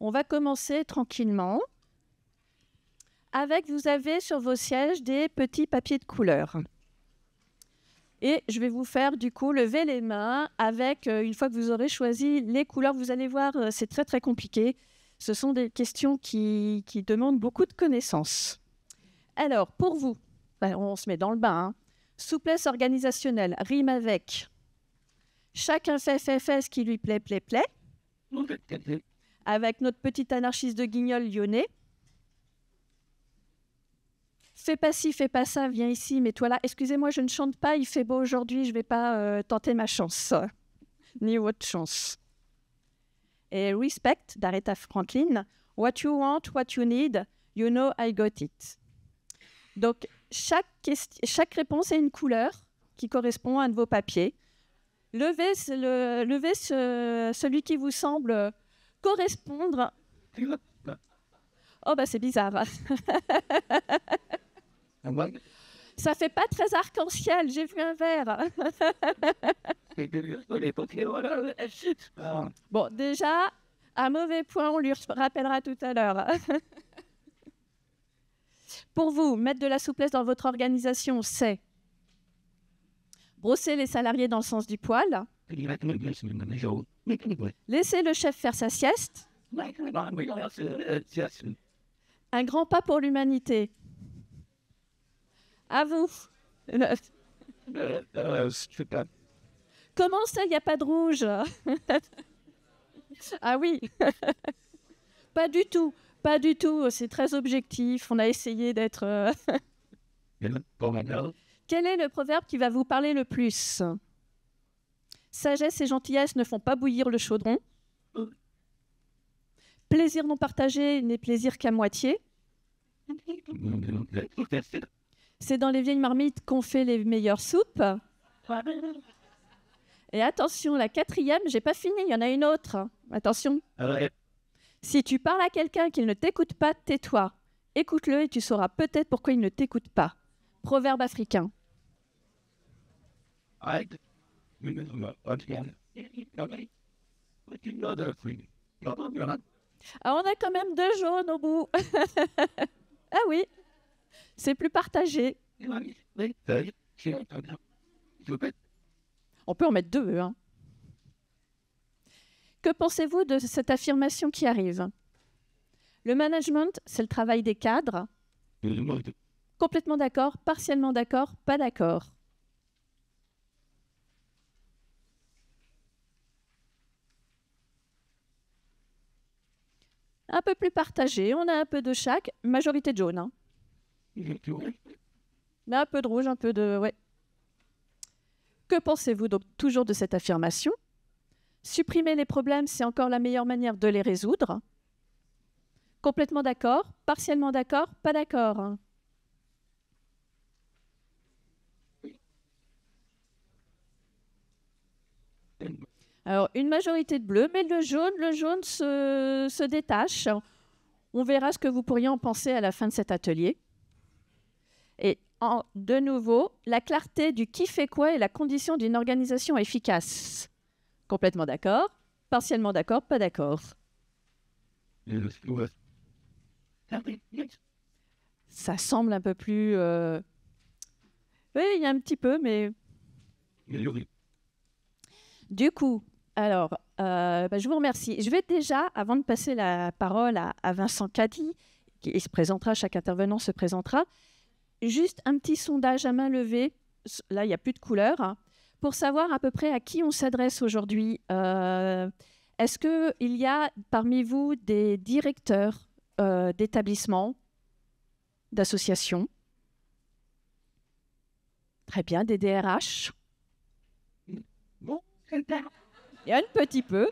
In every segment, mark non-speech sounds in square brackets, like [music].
On va commencer tranquillement avec, vous avez sur vos sièges des petits papiers de couleur. Et je vais vous faire du coup lever les mains avec, euh, une fois que vous aurez choisi les couleurs, vous allez voir, euh, c'est très très compliqué. Ce sont des questions qui, demandent beaucoup de connaissances. Alors, pour vous, ben, on se met dans le bain. Hein. Souplesse organisationnelle, rime avec. Chacun fait, fait, ce qui lui plaît, plaît, plaît avec notre petite anarchiste de guignol lyonnais. Fais pas ci, fais pas ça, viens ici, mets toi là, excusez-moi, je ne chante pas, il fait beau aujourd'hui, je vais pas euh, tenter ma chance, [laughs] ni votre chance. Et Respect d'Aretha Franklin, What you want, what you need, you know I got it. Donc, chaque, réponse a une couleur qui correspond à un de vos papiers. Levez, celui qui vous semble correspondre. Oh, bah c'est bizarre. Ah Ça fait pas très arc-en-ciel, j'ai vu un verre. [laughs] bon, déjà, un mauvais point, on lui rappellera tout à l'heure. [laughs] Pour vous, mettre de la souplesse dans votre organisation, c'est brosser les salariés dans le sens du poil, Laissez le chef faire sa sieste. Un grand pas pour l'humanité. À vous. Comment ça, il n'y a pas de rouge [laughs] Ah oui [laughs] Pas du tout, pas du tout. C'est très objectif. On a essayé d'être. Euh, [laughs] Quel est le proverbe qui va vous parler le plus Sagesse et gentillesse ne font pas bouillir le chaudron. Plaisir non partagé n'est plaisir qu'à moitié. C'est dans les vieilles marmites qu'on fait les meilleures soupes. Et attention, la quatrième, j'ai pas fini, il y en a une autre. Attention. Si tu parles à quelqu'un qu'il ne t'écoute pas, tais-toi. Écoute-le et tu sauras peut-être pourquoi il ne t'écoute pas. Proverbe africain. Ah, on a quand même deux jaunes au bout. ah oui, c'est plus partagé. On peut en mettre deux. Hein. Que pensez-vous de cette affirmation qui arrive Le management, c'est le travail des cadres. Complètement d'accord, partiellement d'accord, pas d'accord. un peu plus partagé. On a un peu de chaque, majorité de jaune. Hein. Mais un peu de rouge, un peu de... Ouais. Que pensez-vous donc toujours de cette affirmation Supprimer les problèmes, c'est encore la meilleure manière de les résoudre. Complètement d'accord, partiellement d'accord, pas d'accord. Hein. Alors, une majorité de bleu, mais le jaune, le jaune se, détache. On verra ce que vous pourriez en penser à la fin de cet atelier. Et en, de nouveau, la clarté du qui fait quoi est la condition d'une organisation efficace. Complètement d'accord, partiellement d'accord, pas d'accord. Ça semble un peu plus... Euh, oui, il y a un petit peu, mais... Du coup, alors, euh, bah, je vous remercie. Je vais déjà, avant de passer la parole à, Vincent Caddy, qui se présentera, chaque intervenant se présentera, juste un petit sondage à main levée, là il n'y a plus de couleur, hein, pour savoir à peu près à qui on s'adresse aujourd'hui. Euh, est-ce qu'il y a parmi vous des directeurs euh, d'établissements, d'associations Très bien, des DRH Bon, il y a un petit peu.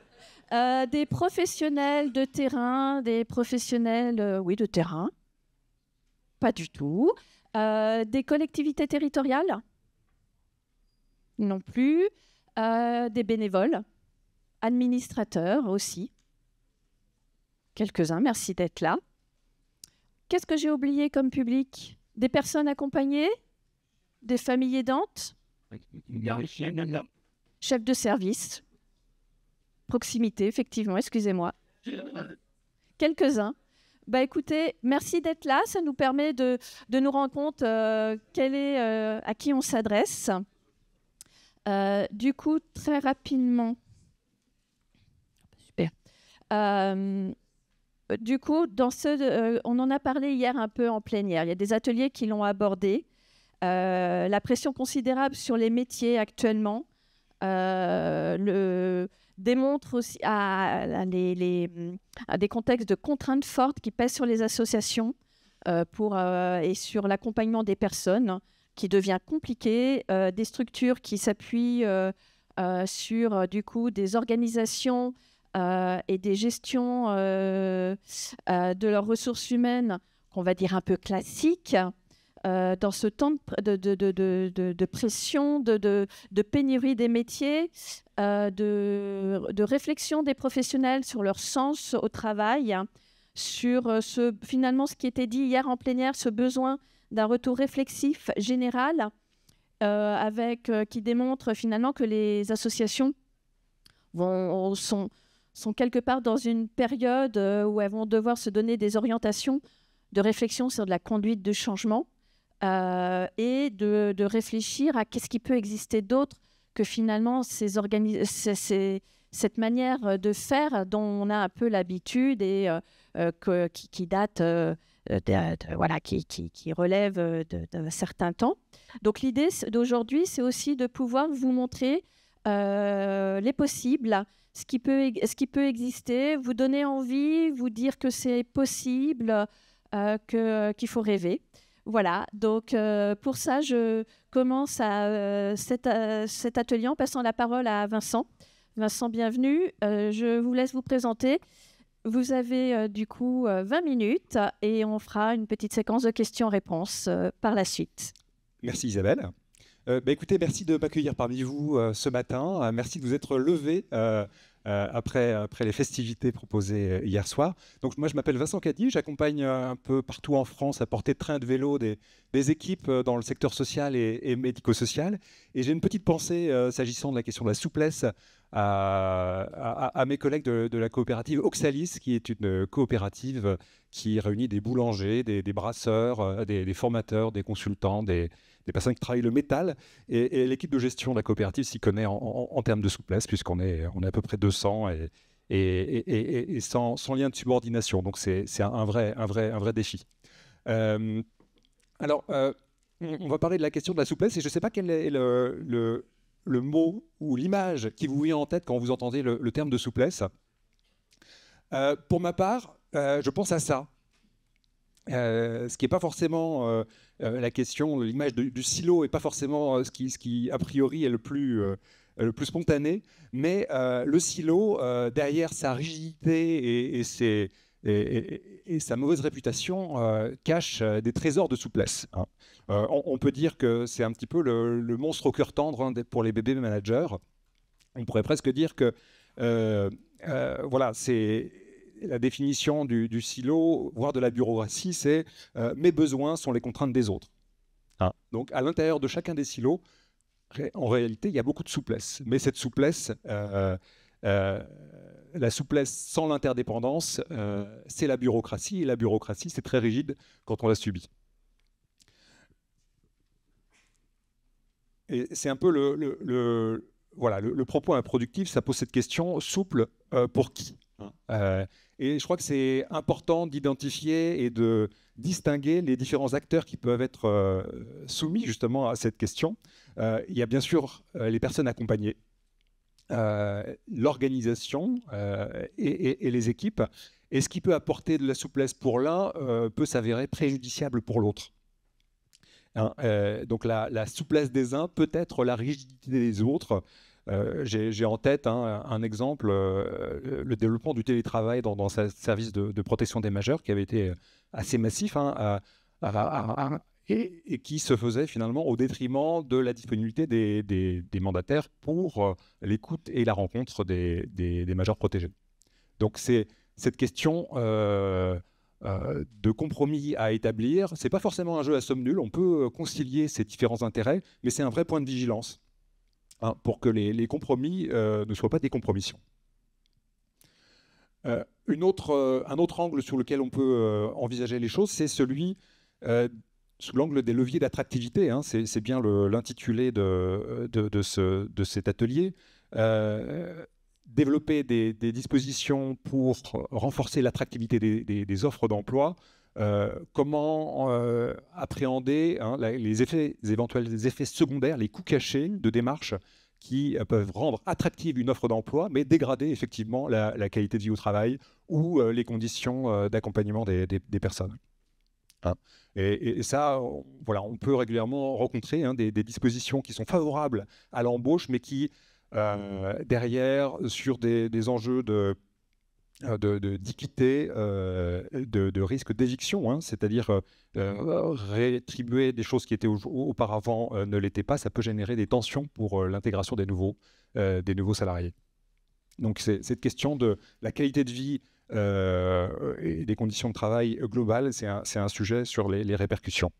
Euh, des professionnels de terrain, des professionnels, euh, oui, de terrain. Pas du tout. Euh, des collectivités territoriales Non plus. des bénévoles, administrateurs aussi. Quelques-uns, merci d'être là. Qu'est-ce que j'ai oublié comme public Des personnes accompagnées Des familles aidantes Chef de service Proximité, effectivement, excusez-moi. Quelques-uns. Bah écoutez, merci d'être là. Ça nous permet de, de nous rendre compte euh, est, euh, à qui on s'adresse. Euh, du coup, très rapidement. Super. du coup, dans ce, on en a parlé hier un peu en plénière. Il y a des ateliers qui l'ont abordé. la pression considérable sur les métiers actuellement. le démontre aussi à, des contextes de contraintes fortes qui pèsent sur les associations euh, pour, euh, et sur l'accompagnement des personnes qui devient compliqué, euh, des structures qui s'appuient sur du coup des organisations et des gestions de leurs ressources humaines qu'on va dire un peu classiques. Euh, dans ce temps de, de, pression, de, pénurie des métiers, euh, de, réflexion des professionnels sur leur sens au travail, sur euh, ce, finalement ce qui était dit hier en plénière, ce besoin d'un retour réflexif général, avec, qui démontre finalement que les associations vont, sont, sont quelque part dans une période où elles vont devoir se donner des orientations de réflexion sur de la conduite de changement euh, et de, réfléchir à qu'est-ce qui peut exister d'autre que finalement cette manière euh, de faire dont on a un peu l'habitude et euh, qui, date, de, voilà, qui, relève d'un certain temps. Donc l'idée d'aujourd'hui, c'est aussi de pouvoir vous montrer les possibles, e-, ce qui, peut, exister, vous donner envie, vous dire que c'est possible, qu'il faut rêver. Voilà, donc euh, pour ça, je commence euh, euh, cet, atelier en passant la parole à Vincent. Vincent, bienvenue. je vous laisse vous présenter. Vous avez du coup 20 minutes et on fera une petite séquence de questions-réponses par la suite. Merci Isabelle. Bah, écoutez, merci de m'accueillir parmi vous ce matin. merci de vous être levé euh, après, après les festivités proposées euh, hier soir. Donc moi je m'appelle Vincent Caddy, j'accompagne euh, un peu partout en France à porter train de vélo des, équipes dans le secteur social et, médico-social. Et j'ai une petite pensée s'agissant de la question de la souplesse à, mes collègues de, la coopérative Oxalis, qui est une coopérative qui réunit des boulangers, des, brasseurs, des, des formateurs, des consultants, des, des personnes qui travaillent le métal. Et, l'équipe de gestion de la coopérative s'y connaît en, termes de souplesse, puisqu'on est, on est à peu près 200 et, sans, lien de subordination. Donc c'est un vrai, un, vrai, un vrai défi. Euh, alors, euh, on va parler de la question de la souplesse, et je ne sais pas quel est le, mot ou l'image qui vous vient en tête quand vous entendez le, terme de souplesse. Euh, pour ma part, je pense à ça. Euh, ce qui n'est pas forcément euh, euh, la question, l'image du silo n'est pas forcément ce qui, qui, a priori, est le plus, le plus spontané, mais le silo, derrière sa rigidité et, sa mauvaise réputation, cache des trésors de souplesse. Hein. On, peut dire que c'est un petit peu le, monstre au cœur tendre hein, pour les bébés managers. On pourrait presque dire que, voilà, c'est la définition du, silo, voire de la bureaucratie, c'est euh, mes besoins sont les contraintes des autres. Ah. Donc à l'intérieur de chacun des silos, en réalité, il y a beaucoup de souplesse. Mais cette souplesse, euh, euh, la souplesse sans l'interdépendance, c'est la bureaucratie. Et la bureaucratie, c'est très rigide quand on la subit. Et c'est un peu le, voilà, le, propos improductif, ça pose cette question souple pour qui hein et je crois que c'est important d'identifier et de distinguer les différents acteurs qui peuvent être euh, soumis justement à cette question. Euh, il y a bien sûr euh, les personnes accompagnées, l'organisation et, les équipes. Et ce qui peut apporter de la souplesse pour l'un peut s'avérer préjudiciable pour l'autre. Hein, donc la, souplesse des uns peut être la rigidité des autres euh, j'ai en tête hein, un exemple, euh, le développement du télétravail dans, dans service de, protection des majeurs qui avait été euh, assez massif hein, et, qui se faisait finalement au détriment de la disponibilité des, mandataires pour l'écoute et la rencontre des, majeurs protégés. Donc c'est cette question... de compromis à établir. C'est pas forcément un jeu à somme nulle. On peut concilier ces différents intérêts, mais c'est un vrai point de vigilance. Hein, pour que les, compromis euh, ne soient pas des compromissions. Euh, une autre, euh, un autre angle sur lequel on peut envisager les choses, c'est celui sous l'angle des leviers d'attractivité. Hein. c'est bien l'intitulé de, de, cet atelier. développer des, dispositions pour renforcer l'attractivité des, offres d'emploi euh, comment euh, appréhender hein, les effets, les effets secondaires, les coûts cachés de démarches qui euh, peuvent rendre attractive une offre d'emploi, mais dégrader effectivement la, qualité de vie au travail ou les conditions d'accompagnement des, personnes. Hein. et, ça, on, voilà, on peut régulièrement rencontrer hein, des, dispositions qui sont favorables à l'embauche, mais qui, derrière, sur des, enjeux de euh, d'équité, euh, de, de, risque d'éviction, hein. c'est-à-dire euh, rétribuer des choses qui étaient auparavant ne l'étaient pas, ça peut générer des tensions pour l'intégration des nouveaux, des nouveaux salariés. Donc cette question de la qualité de vie et des conditions de travail globales, c'est un, sujet sur les, répercussions.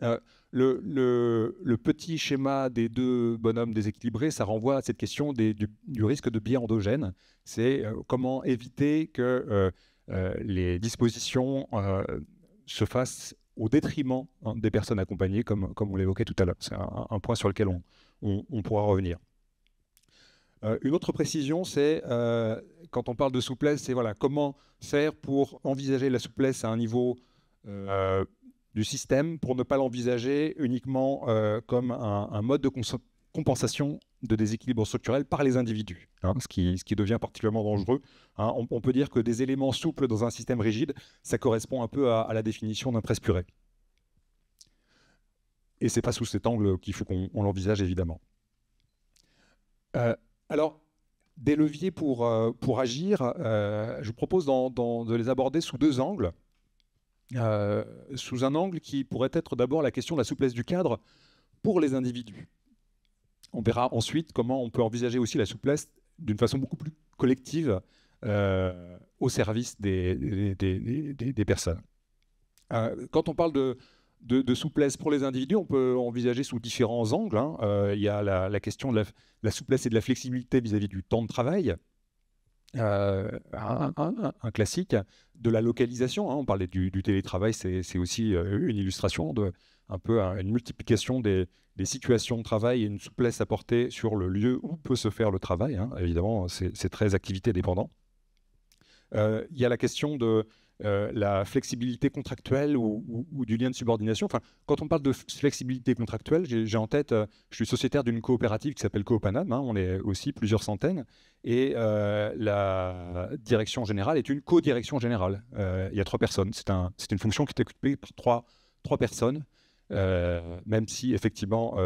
Hein le, petit schéma des deux bonhommes déséquilibrés, ça renvoie à cette question du, risque de biais endogène. C'est euh, comment éviter que euh, euh, les dispositions se fassent au détriment hein, des personnes accompagnées, comme, on l'évoquait tout à l'heure. C'est un, point sur lequel on, on, on pourra revenir. une autre précision, c'est quand on parle de souplesse, c'est voilà, comment faire pour envisager la souplesse à un niveau du système pour ne pas l'envisager uniquement euh, comme un, mode de compensation de déséquilibre structurel par les individus, hein, ce, qui, ce, qui, devient particulièrement dangereux. Hein. On, peut dire que des éléments souples dans un système rigide, ça correspond un peu à, la définition d'un presse puré. Et c'est pas sous cet angle qu'il faut qu'on l'envisage, évidemment. Euh, alors, des leviers pour, euh, pour agir, je vous propose de les aborder sous deux angles. Euh, sous un angle qui pourrait être d'abord la question de la souplesse du cadre pour les individus. On verra ensuite comment on peut envisager aussi la souplesse d'une façon beaucoup plus collective euh, au service des, des, personnes. Euh, quand on parle de, souplesse pour les individus, on peut envisager sous différents angles. Hein. il y a la, question de la, souplesse et de la flexibilité vis à -vis du temps de travail, euh, un, classique de la localisation. Hein. On parlait du, télétravail, c'est aussi euh, une illustration de un peu une multiplication des, situations de travail et une souplesse apportée sur le lieu où peut se faire le travail. Hein. Évidemment, c'est très activité dépendant. Euh, il y a la question de euh, la flexibilité contractuelle ou, du lien de subordination. Enfin, quand on parle de flexibilité contractuelle, j'ai en tête, euh, je suis sociétaire d'une coopérative qui s'appelle Coopanam, hein, on est aussi plusieurs centaines, et euh, la direction générale est une co-direction générale. il y a trois personnes, c'est un, une fonction qui est occupée par trois, trois personnes. même si effectivement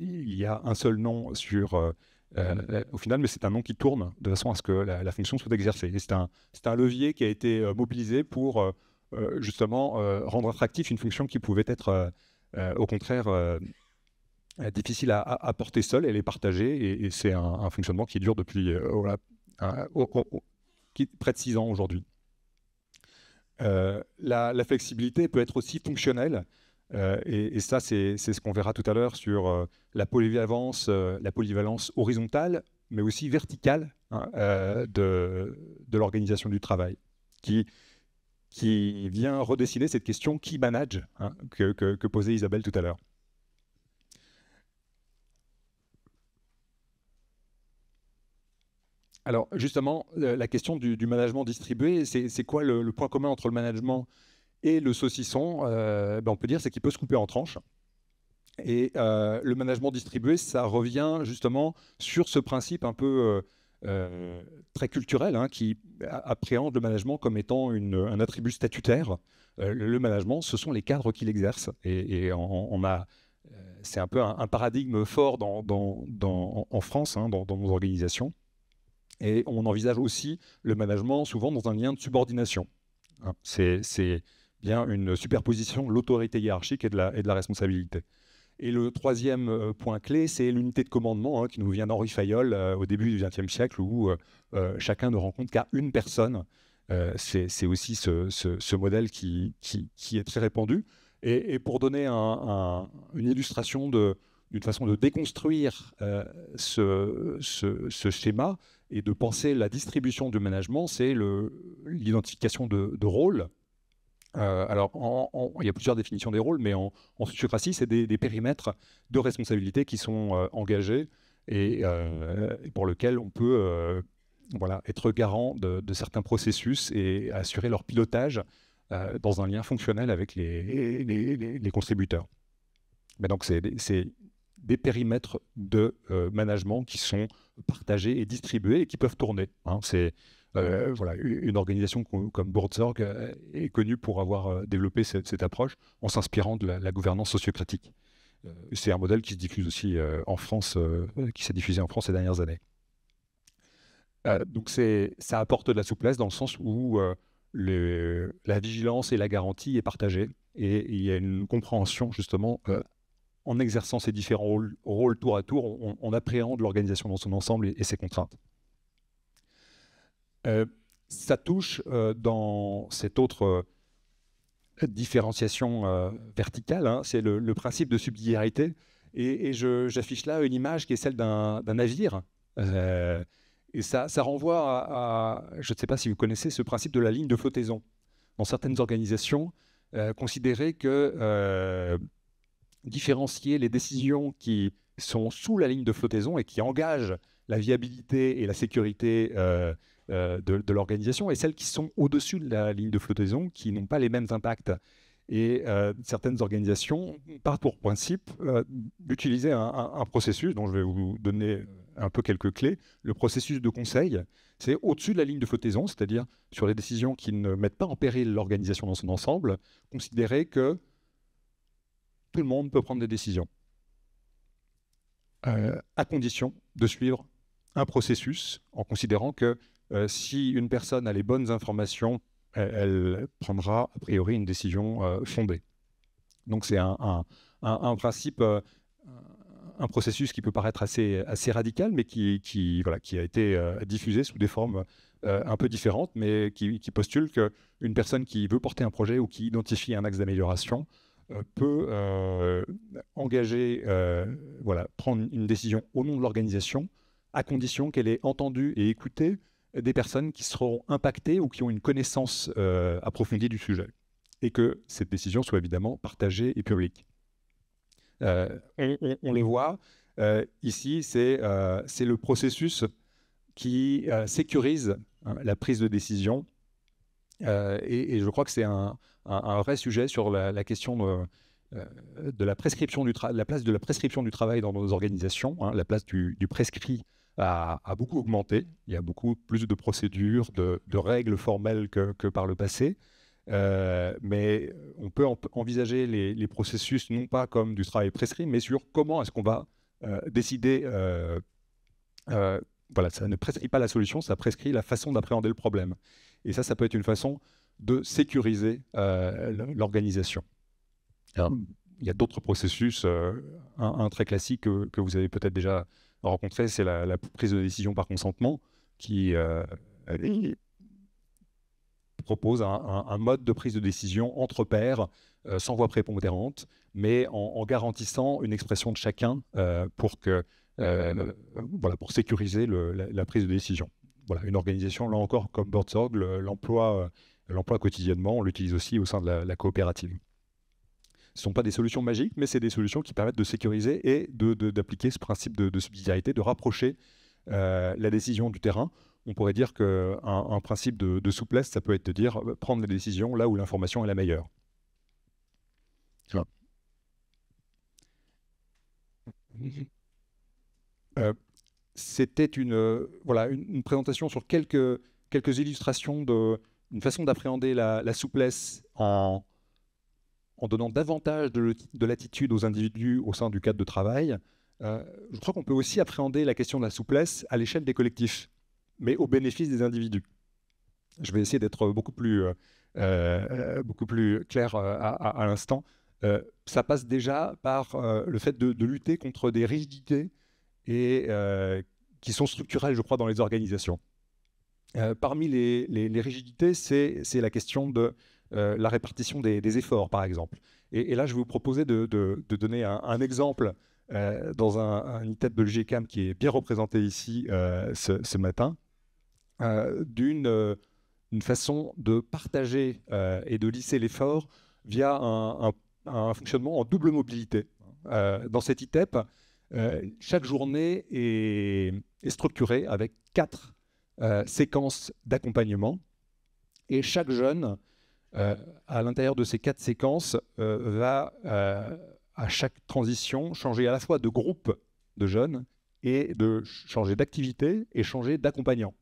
il y a un seul nom sur euh, au final, mais c'est un nom qui tourne de façon à ce que la, fonction soit exercée. C'est un, un, levier qui a été euh, mobilisé pour euh, justement rendre attractif une fonction qui pouvait être au contraire difficile à, porter seule. Elle est partagée et, c'est un, fonctionnement qui dure depuis voilà, oh oh, oh, près de six ans aujourd'hui. la, flexibilité peut être aussi fonctionnelle euh, et, ça, c'est ce qu'on verra tout à l'heure sur euh, la, polyvalence, euh, la polyvalence horizontale, mais aussi verticale hein, de, l'organisation du travail, qui, vient redessiner cette question qui manage hein, que, posait Isabelle tout à l'heure. Alors justement, la question du, management distribué, c'est quoi le, le, point commun entre le management et le saucisson, euh, ben on peut dire, c'est qu'il peut se couper en tranches. Et euh, le management distribué, ça revient justement sur ce principe un peu euh, très culturel hein, qui appréhende le management comme étant un attribut statutaire. le management, ce sont les cadres qui l'exercent. Et, on, a, c'est un peu un, paradigme fort dans, en France, hein, dans, nos organisations. Et on envisage aussi le management souvent dans un lien de subordination. Hein, c'est bien une superposition de l'autorité hiérarchique et de la, responsabilité. Et le troisième euh, point clé, c'est l'unité de commandement hein, qui nous vient d'Henri Fayol euh, au début du XXe siècle, où euh, chacun ne rencontre qu'à une personne. c'est aussi ce, modèle qui, qui, est très répandu. Et, pour donner une illustration d'une façon de déconstruire ce, schéma et de penser la distribution du management, c'est l'identification de, de rôles euh, alors, il y a plusieurs définitions des rôles, mais en, en sociocratie, c'est des, périmètres de responsabilité qui sont euh, engagés euh, et, pour lesquels on peut voilà, être garant de, certains processus et assurer leur pilotage dans un lien fonctionnel avec les, contributeurs. Mais donc, c'est des, périmètres de management qui sont partagés et distribués et qui peuvent tourner. Hein. c'est euh, voilà, une organisation comme Boursorg euh, est connue pour avoir euh, développé cette, approche en s'inspirant de la, gouvernance sociocratique. C'est un modèle qui se diffuse aussi en France, qui s'est diffusé en France ces dernières années. donc ça apporte de la souplesse dans le sens où la vigilance et la garantie est partagée et il y a une compréhension justement en exerçant ces différents rôles, tour à tour, on, appréhende l'organisation dans son ensemble et ses contraintes. Euh, ça touche euh, dans cette autre euh, différenciation verticale, hein, c'est le, principe de subsidiarité. Et, et j'affiche là une image qui est celle d'un navire. et ça, ça renvoie à, je ne sais pas si vous connaissez ce principe de la ligne de flottaison. Dans certaines organisations, considérer que différencier les décisions qui sont sous la ligne de flottaison et qui engagent la viabilité et la sécurité euh, euh, de, l'organisation et celles qui sont au-dessus de la ligne de flottaison, qui n'ont pas les mêmes impacts. Et euh, certaines organisations partent pour principe euh, d'utiliser un, processus dont je vais vous donner un peu quelques clés. Le processus de conseil, c'est au-dessus de la ligne de flottaison, c'est-à-dire sur les décisions qui ne mettent pas en péril l'organisation dans son ensemble, considérer que tout le monde peut prendre des décisions, à condition de suivre un processus en considérant que euh, si une personne a les bonnes informations, elle, prendra a priori une décision euh, fondée. Donc c'est un, principe, euh, un processus qui peut paraître assez, radical, mais qui, voilà, qui a été diffusé sous des formes un peu différentes, mais qui, qui postule qu'une personne qui veut porter un projet ou qui identifie un axe d'amélioration peut engager, voilà, prendre une décision au nom de l'organisation, à condition qu'elle ait entendue et écoutée des personnes qui seront impactées ou qui ont une connaissance euh, approfondie du sujet. Et que cette décision soit évidemment partagée et publique. Euh, on, les voit. Euh, ici, c'est le processus qui sécurise hein, la prise de décision. Et, je crois que c'est un, un, vrai sujet sur la, question de, la, prescription du la place de la prescription du travail dans nos organisations, hein, la place du, du prescrit a, beaucoup augmenté. Il y a beaucoup plus de procédures, de, règles formelles que, par le passé. Euh, mais on peut envisager les, processus non pas comme du travail prescrit, mais sur comment est-ce qu'on va euh, décider. Euh, voilà, ça ne prescrit pas la solution, ça prescrit la façon d'appréhender le problème. Et ça, ça peut être une façon de sécuriser l'organisation. Il y a d'autres processus, un, très classique que vous avez peut-être déjà rencontrer, c'est la, prise de décision par consentement qui euh, euh, propose un, mode de prise de décision entre pairs, euh, sans voix prépondérante, mais en, garantissant une expression de chacun pour, que, voilà, pour sécuriser la, prise de décision. Voilà, une organisation, là encore, comme BoardSorg, l'emploi quotidiennement, on l'utilise aussi au sein de la coopérative. Ce ne sont pas des solutions magiques, mais c'est des solutions qui permettent de sécuriser et d'appliquer de, ce principe de, subsidiarité, de rapprocher euh, la décision du terrain. On pourrait dire qu'un principe de, souplesse, ça peut être de dire euh, prendre les décisions là où l'information est la meilleure. Euh, c'était une, voilà, une, présentation sur quelques, quelques illustrations d'une façon d'appréhender la, souplesse en, en donnant davantage de, de latitude aux individus au sein du cadre de travail, euh, je crois qu'on peut aussi appréhender la question de la souplesse à l'échelle des collectifs, mais au bénéfice des individus. Je vais essayer d'être beaucoup plus, euh, euh, beaucoup plus clair à, l'instant. ça passe déjà par le fait de, lutter contre des rigidités et, qui sont structurelles, je crois, dans les organisations. parmi les rigidités, c'est la question de euh, la répartition des, efforts, par exemple. Et, là, je vais vous proposer de, donner un, exemple euh, dans un, ITEP de qui est bien représenté ici euh, ce, matin, d'une façon de partager et de lisser l'effort via un, fonctionnement en double mobilité. dans cet ITEP, chaque journée est, est, structurée avec quatre séquences d'accompagnement et chaque jeune euh, à l'intérieur de ces quatre séquences, euh, va euh, à chaque transition changer à la fois de groupe de jeunes et de changer d'activité et changer d'accompagnant.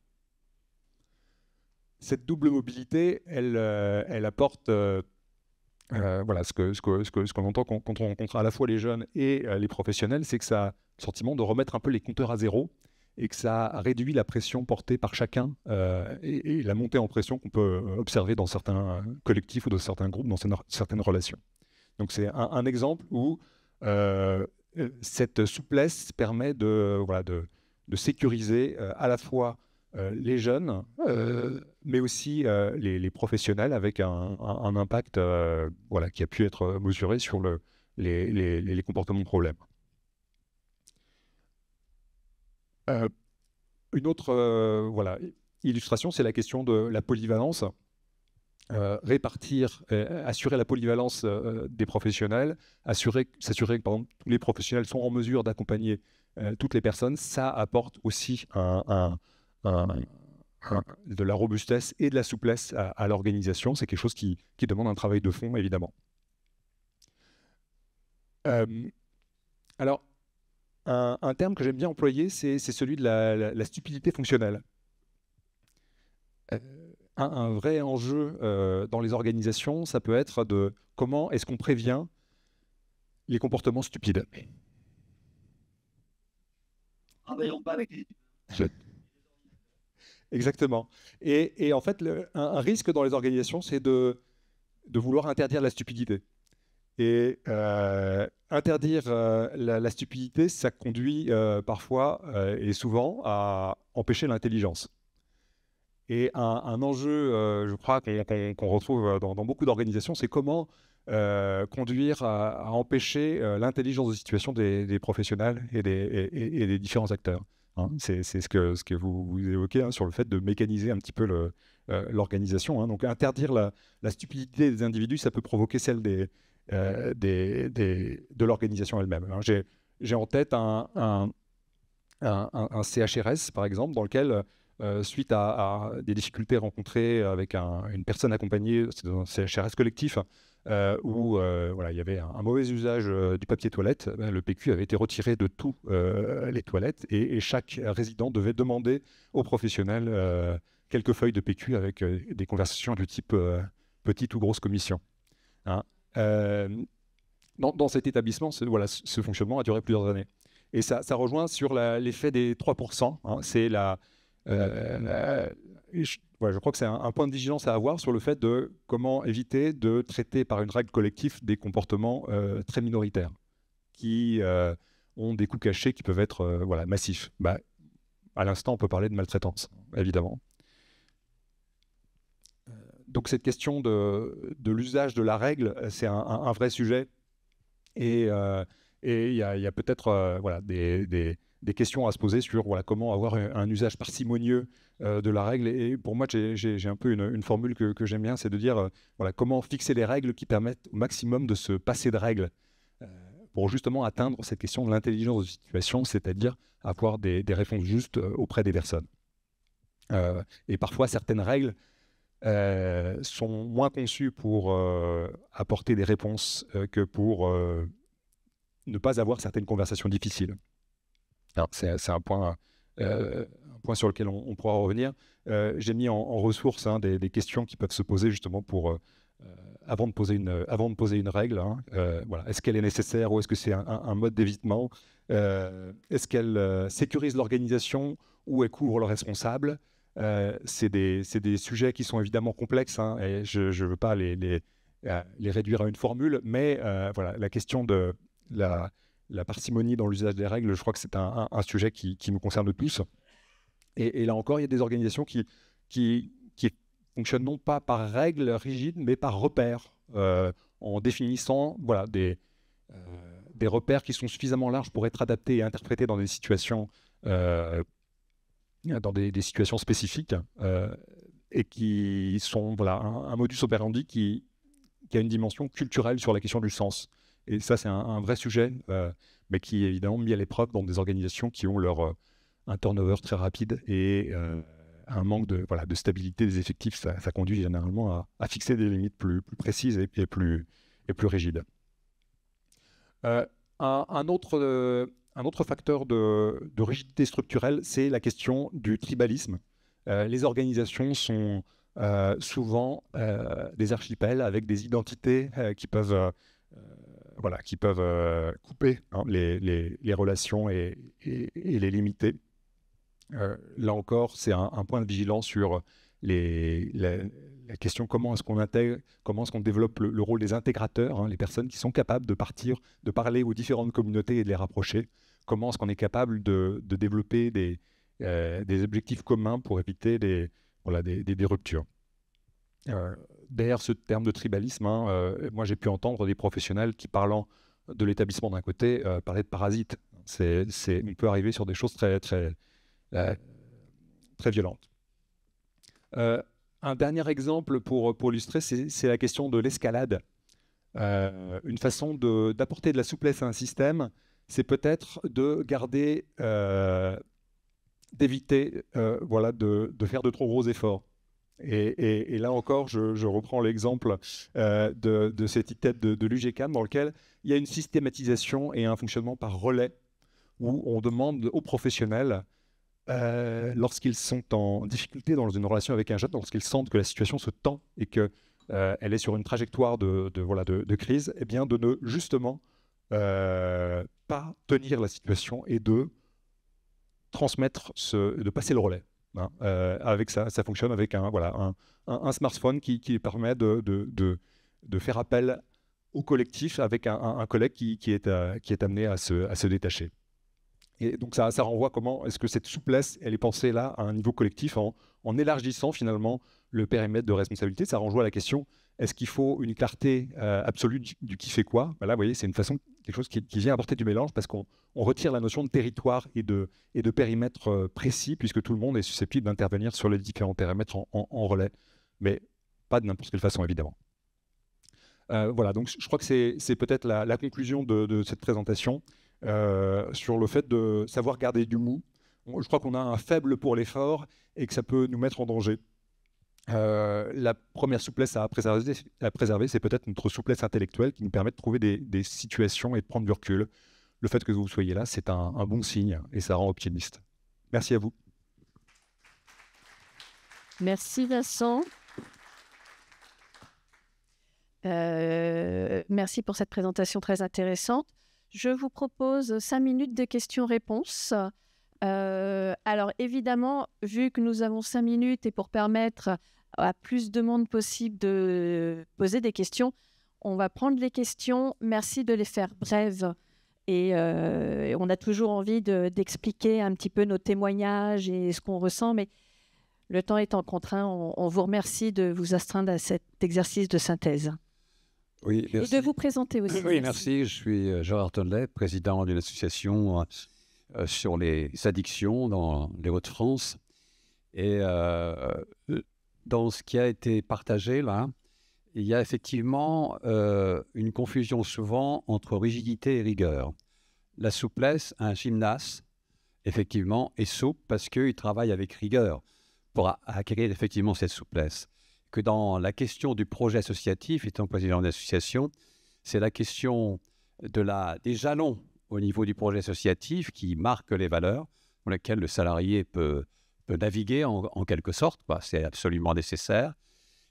Cette double mobilité, elle, apporte voilà, ce que, ce ce qu'on entend quand on rencontre à la fois les jeunes et les professionnels, c'est que ça a le sentiment de remettre un peu les compteurs à zéro et que ça réduit la pression portée par chacun euh, et, la montée en pression qu'on peut euh, observer dans certains euh, collectifs ou dans certains groupes, dans certaines relations. Donc c'est un, exemple où cette souplesse permet de, voilà, de, sécuriser à la fois les jeunes, mais aussi les, professionnels, avec un, impact voilà, qui a pu être mesuré sur le, les, les, les comportements problèmes. Euh, une autre euh, voilà, illustration, c'est la question de la polyvalence. Euh, répartir, assurer la polyvalence des professionnels, s'assurer que tous les professionnels sont en mesure d'accompagner toutes les personnes, ça apporte aussi un, de la robustesse et de la souplesse à, l'organisation. C'est quelque chose qui, demande un travail de fond, évidemment. alors, un, terme que j'aime bien employer, c'est celui de la, stupidité fonctionnelle. Euh, un, vrai enjeu euh, dans les organisations, ça peut être de comment est-ce qu'on prévient les comportements stupides. Ah, Exactement. Et, en fait, un, risque dans les organisations, c'est de vouloir interdire la stupidité. Et euh, interdire euh, la, stupidité, ça conduit euh, parfois et souvent à empêcher l'intelligence. Et un, enjeu, je crois, qu'on retrouve dans, beaucoup d'organisations, c'est comment conduire à, empêcher l'intelligence de situation des, professionnels et des, des différents acteurs. Hein. c'est ce que, ce que vous, évoquez hein, sur le fait de mécaniser un petit peu l'organisation. Hein. Donc interdire la, stupidité des individus, ça peut provoquer celle des, euh, des, de l'organisation elle-même. J'ai en tête un, un, CHRS, par exemple, dans lequel, euh, suite à, des difficultés rencontrées avec une personne accompagnée, c'est un CHRS collectif, euh, où voilà, il y avait un, mauvais usage du papier toilette. le PQ avait été retiré de tous les toilettes et, chaque résident devait demander aux professionnels quelques feuilles de PQ avec des conversations du type petite ou grosse commission. Hein euh, dans, cet établissement, ce, voilà, ce fonctionnement a duré plusieurs années. Et ça, ça rejoint sur l'effet des 3%. Hein. c'est la, euh, euh, je, crois que c'est un, point de vigilance à avoir sur le fait de comment éviter de traiter par une règle collective des comportements très minoritaires qui ont des coûts cachés qui peuvent être voilà, massifs. Bah, à l'instant, on peut parler de maltraitance, évidemment donc cette question de, l'usage de la règle, euh, c'est un, vrai sujet. Et euh, il y a, peut-être euh, voilà, des, questions à se poser sur voilà, comment avoir un usage parcimonieux de la règle. Et pour moi, j'ai un peu une, formule que, j'aime bien, c'est de dire voilà, comment fixer les règles qui permettent au maximum de se passer de règles pour justement atteindre cette question de l'intelligence de situation, c'est-à-dire avoir des, réponses justes auprès des personnes. et parfois, certaines règles euh, sont moins conçus pour euh, apporter des réponses euh, que pour ne pas avoir certaines conversations difficiles. C'est un point, sur lequel on, pourra revenir. J'ai mis en, ressources hein, des, questions qui peuvent se poser justement pour avant de poser une avant de poser une règle. Hein. voilà, est-ce qu'elle est nécessaire ou est-ce que c'est un, un, mode d'évitement Est-ce qu'elle sécurise l'organisation ou elle couvre le responsable euh, c'est des, des, sujets qui sont évidemment complexes hein, et je ne veux pas les, les, euh, les, réduire à une formule, mais euh, voilà, la question de la, parcimonie dans l'usage des règles, je crois que c'est un, un, sujet qui, qui, nous concerne tous. Et, et, là encore, il y a des organisations qui, qui, qui fonctionnent non pas par règles rigides, mais par repères, en définissant voilà, des, des repères qui sont suffisamment larges pour être adaptés et interprétés dans des situations dans des, situations spécifiques euh, et qui sont voilà, un, modus operandi qui, a une dimension culturelle sur la question du sens. Et ça, c'est un, vrai sujet, euh, mais qui est évidemment mis à l'épreuve dans des organisations qui ont leur, euh, un turnover très rapide et un manque de, voilà, de stabilité des effectifs. Ça, conduit généralement à, fixer des limites plus, plus précises et, plus, et plus rigides. un, autre un autre facteur de, rigidité structurelle, c'est la question du tribalisme. Euh, les organisations sont euh, souvent euh, des archipels avec des identités qui peuvent, voilà, qui peuvent couper hein, les, relations et, les limiter. là encore, c'est un, point de vigilance sur la, question comment est-ce qu'on intègre, comment est-ce qu'on développe le, rôle des intégrateurs, hein, les personnes qui sont capables de partir, de parler aux différentes communautés et de les rapprocher comment est-ce qu'on est capable de, développer euh, des, objectifs communs pour éviter des, ruptures. Euh, derrière ce terme de tribalisme, hein, euh, moi j'ai pu entendre des professionnels qui, parlant de l'établissement d'un côté, parlaient de parasites. Il peut arriver sur des choses très, très, violentes. un dernier exemple pour, illustrer, c'est, la question de l'escalade. une façon d'apporter de, la souplesse à un système c'est peut-être de garder, euh, d'éviter euh, voilà, de, faire de trop gros efforts. Et, là encore, je, reprends l'exemple euh, de, cette idée de, de l'UGCAM dans lequel il y a une systématisation et un fonctionnement par relais où on demande aux professionnels lorsqu'ils sont en difficulté dans une relation avec un jeune, lorsqu'ils sentent que la situation se tend et que elle est sur une trajectoire de, voilà de, crise, eh bien de ne justement pas tenir la situation et de transmettre, ce, de passer le relais. Hein. Euh, avec ça, ça fonctionne avec un, voilà, un, smartphone qui, permet de, de, faire appel au collectif avec un, collègue qui, est, euh, qui est amené à se, détacher. Et donc ça, ça renvoie comment est-ce que cette souplesse, elle est pensée là à un niveau collectif en, élargissant finalement le périmètre de responsabilité. Ça renvoie à la question est-ce qu'il faut une clarté euh, absolue du, qui fait quoi ben Là, vous voyez, c'est une façon quelque chose qui, vient apporter du mélange parce qu'on retire la notion de territoire et de, et de périmètre euh, précis, puisque tout le monde est susceptible d'intervenir sur les différents périmètres en, relais, mais pas de n'importe quelle façon, évidemment. Euh, voilà, donc je crois que c'est peut-être la, conclusion de, cette présentation euh, sur le fait de savoir garder du mou. Je crois qu'on a un faible pour l'effort et que ça peut nous mettre en danger. Euh, la première souplesse à préserver, c'est peut-être notre souplesse intellectuelle qui nous permet de trouver des, situations et de prendre du recul. Le fait que vous soyez là, c'est un, bon signe et ça rend optimiste. Merci à vous. Merci Vincent. Euh, merci pour cette présentation très intéressante. Je vous propose cinq minutes de questions-réponses. Euh, alors évidemment, vu que nous avons cinq minutes et pour permettre à plus de monde possible de poser des questions. On va prendre les questions. Merci de les faire brèves. Et euh, on a toujours envie d'expliquer un petit peu nos témoignages et ce qu'on ressent. Mais le temps étant contraint, on, vous remercie de vous astreindre à cet exercice de synthèse. Oui, merci. Et de vous présenter aussi. Oui, merci. Je suis euh, Gérard Tonlet, président d'une association euh, sur les addictions dans les Hauts-de-France. Et dans ce qui a été partagé là, il y a effectivement euh, une confusion souvent entre rigidité et rigueur. La souplesse, un gymnaste, effectivement, est souple parce qu'il travaille avec rigueur pour acquérir effectivement cette souplesse. Que dans la question du projet associatif, étant président d'association, c'est la question de la, des jalons au niveau du projet associatif qui marquent les valeurs pour lesquelles le salarié peut naviguer en, quelque sorte. C'est absolument nécessaire.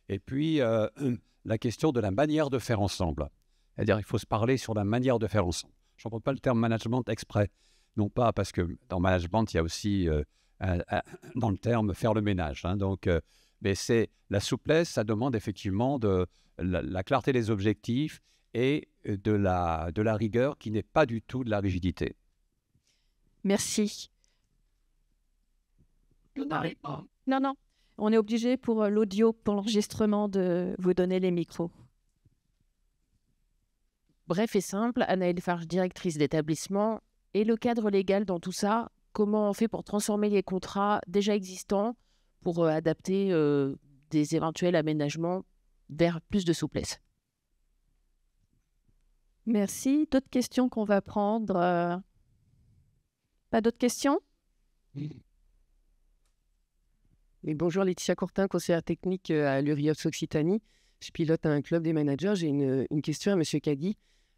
Et puis, euh, [clears throat] la question de la manière de faire ensemble. C'est-à-dire, il faut se parler sur la manière de faire ensemble. Je n'emploie pas le terme management exprès. Non pas parce que dans management, il y a aussi, euh, [clears throat] dans le terme, faire le ménage. Hein. donc, euh, mais c'est la souplesse, ça demande effectivement de la, la, clarté des objectifs et de la, de la rigueur qui n'est pas du tout de la rigidité. Merci. Bah, non, non. On est obligé pour euh, l'audio, pour l'enregistrement, de vous donner les micros. Bref et simple, Anaëlle Farge, directrice d'établissement, et le cadre légal dans tout ça, comment on fait pour transformer les contrats déjà existants pour euh, adapter euh, des éventuels aménagements vers plus de souplesse Merci. D'autres questions qu'on va prendre Pas d'autres questions bonjour Laetitia Courtin, conseillère technique euh, à l'URIOPS Occitanie. Je pilote un club des managers. J'ai une, question à M. Cagui.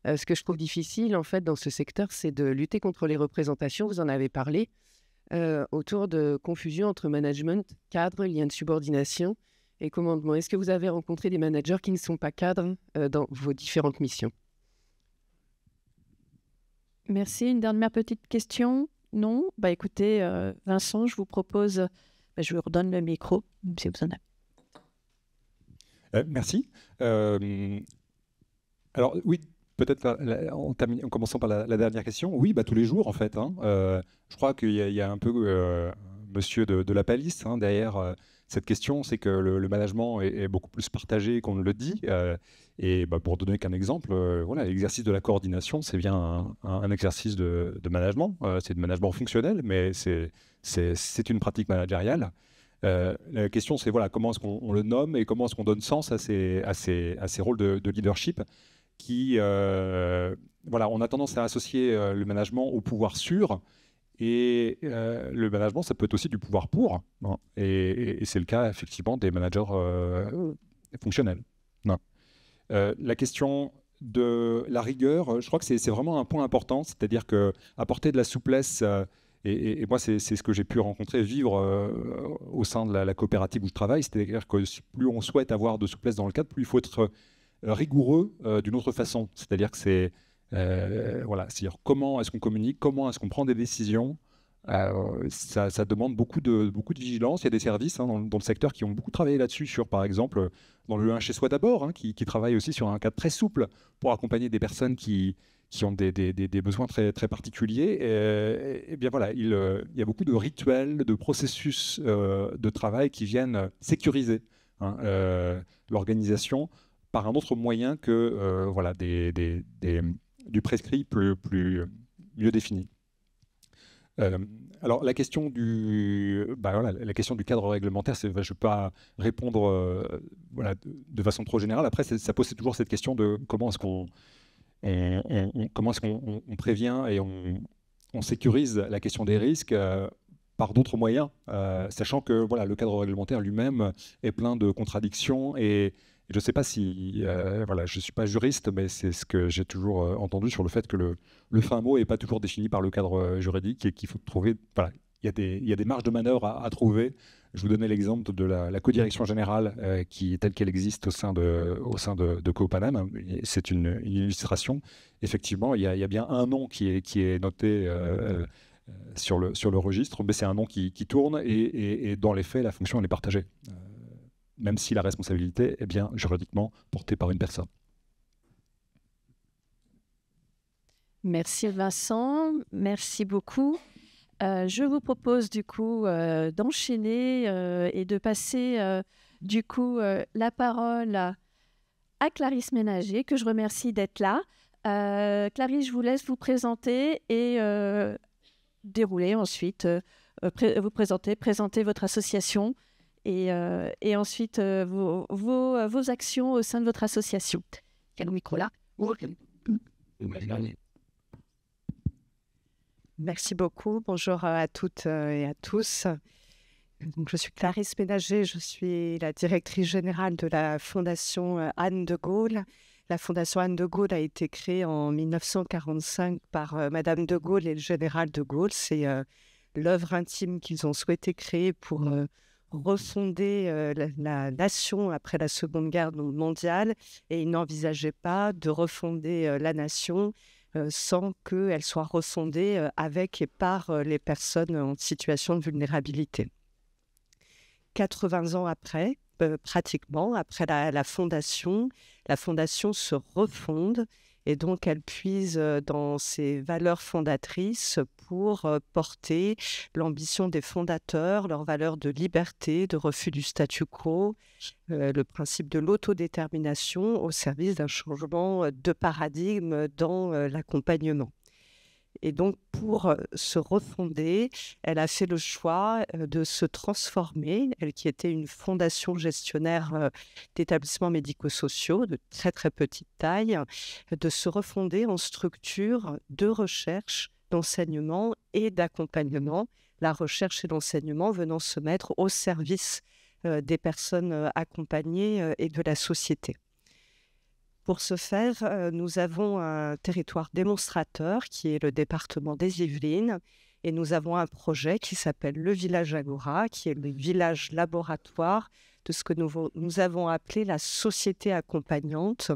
Euh, ce que je trouve difficile, en fait, dans ce secteur, c'est de lutter contre les représentations, vous en avez parlé, euh, autour de confusion entre management, cadre, lien de subordination et commandement. Est-ce que vous avez rencontré des managers qui ne sont pas cadres dans vos différentes missions Merci. Une dernière petite question Non Bah écoutez, Vincent, je vous propose ben, je vous redonne le micro si vous en avez. Euh, merci. Euh, alors oui, peut-être en, commençant par la, dernière question. Oui, bah, tous les jours en fait. Hein. Euh, je crois qu'il y, a un peu monsieur de, la palisse hein, derrière euh, cette question, c'est que le, management est, beaucoup plus partagé qu'on ne le dit. Euh, et bah, pour donner qu'un exemple, euh, voilà, l'exercice de la coordination, c'est bien un, exercice de, management. c'est de management fonctionnel, mais c'est, une pratique managériale. la question, c'est voilà, comment est-ce qu'on le nomme et comment est-ce qu'on donne sens à ces, rôles de, leadership qui, voilà, on a tendance à associer le management au pouvoir sûr, et euh, le management, ça peut être aussi du pouvoir pour. Hein. et, c'est le cas, effectivement, des managers euh, fonctionnels. Non. Hein. Euh, la question de la rigueur, je crois que c'est vraiment un point important, c'est-à-dire que apporter de la souplesse, et, moi c'est ce que j'ai pu rencontrer, vivre au sein de la, la, coopérative où je travaille, c'est-à-dire que plus on souhaite avoir de souplesse dans le cadre, plus il faut être rigoureux d'une autre façon. C'est-à-dire que c'est euh, voilà, cest comment est-ce qu'on communique, comment est-ce qu'on prend des décisions. Euh, ça, demande beaucoup de, beaucoup de vigilance. Il y a des services hein, dans, le secteur qui ont beaucoup travaillé là-dessus, sur par exemple dans le 1 e chez soi d'abord, hein, qui, qui, travaille aussi sur un cadre très souple pour accompagner des personnes qui, ont des, besoins très, très particuliers. Et, bien voilà, euh, il, y a beaucoup de rituels, de processus de travail qui viennent sécuriser hein, l'organisation par un autre moyen que voilà, des, du prescrit plus, plus euh, mieux défini. Euh, alors la question du, bah, la question du cadre réglementaire, bah, je ne vais pas répondre euh, voilà, de, façon trop générale. Après, ça pose toujours cette question de comment est-ce qu'on ce qu'on prévient et on, sécurise la question des risques par d'autres moyens, sachant que voilà, le cadre réglementaire lui-même est plein de contradictions et je ne sais pas si, euh, voilà, je ne suis pas juriste, mais c'est ce que j'ai toujours euh, entendu sur le fait que le, fin mot n'est pas toujours défini par le cadre euh, juridique et qu'il faut trouver, voilà, il y, a des, des marges de manœuvre à, trouver. Je vous donnais l'exemple de la, la codirection générale qui est telle qu'elle existe au sein de, au sein de, de C'est une, illustration. Effectivement, il y, a, bien un nom qui est, qui est noté. sur le, sur le registre, mais c'est un nom qui, tourne et, et, dans les faits, la fonction elle est partagée même si la responsabilité est bien juridiquement portée par une personne. Merci Vincent, merci beaucoup. Euh, je vous propose du coup euh, d'enchaîner euh, et de passer du coup la parole à, Clarisse Ménager, que je remercie d'être là. Clarisse, je vous laisse vous présenter et dérouler ensuite, vous présenter, présenter votre association, euh, et, ensuite euh, euh, vos, actions au sein de votre association. Quel micro là Merci beaucoup. Bonjour à toutes et à tous. Donc, je suis Clarisse Ménager, je suis la directrice générale de la Fondation Anne de Gaulle. La Fondation Anne de Gaulle a été créée en 1945 par Madame de Gaulle et le général de Gaulle. C'est l'œuvre intime qu'ils ont souhaité créer pour refonder la, nation après la Seconde Guerre mondiale et il n'envisageait pas de refonder la nation sans qu'elle soit refondée avec et par les personnes en situation de vulnérabilité. 80 ans après, pratiquement, après la fondation, la fondation se refonde et donc, elle puise dans ses valeurs fondatrices pour porter l'ambition des fondateurs, leurs valeurs de liberté, de refus du statu quo, le principe de l'autodétermination au service d'un changement de paradigme dans l'accompagnement. Et donc, pour se refonder, elle a fait le choix de se transformer. Elle, qui était une fondation gestionnaire d'établissements médico-sociaux de très, très petite taille, de se refonder en structure de recherche, d'enseignement et d'accompagnement. La recherche et l'enseignement venant se mettre au service des personnes accompagnées et de la société. Pour ce faire, euh, nous avons un territoire démonstrateur qui est le département des Yvelines et nous avons un projet qui s'appelle le village Agora, qui est le village laboratoire de ce que nous, avons appelé la société accompagnante.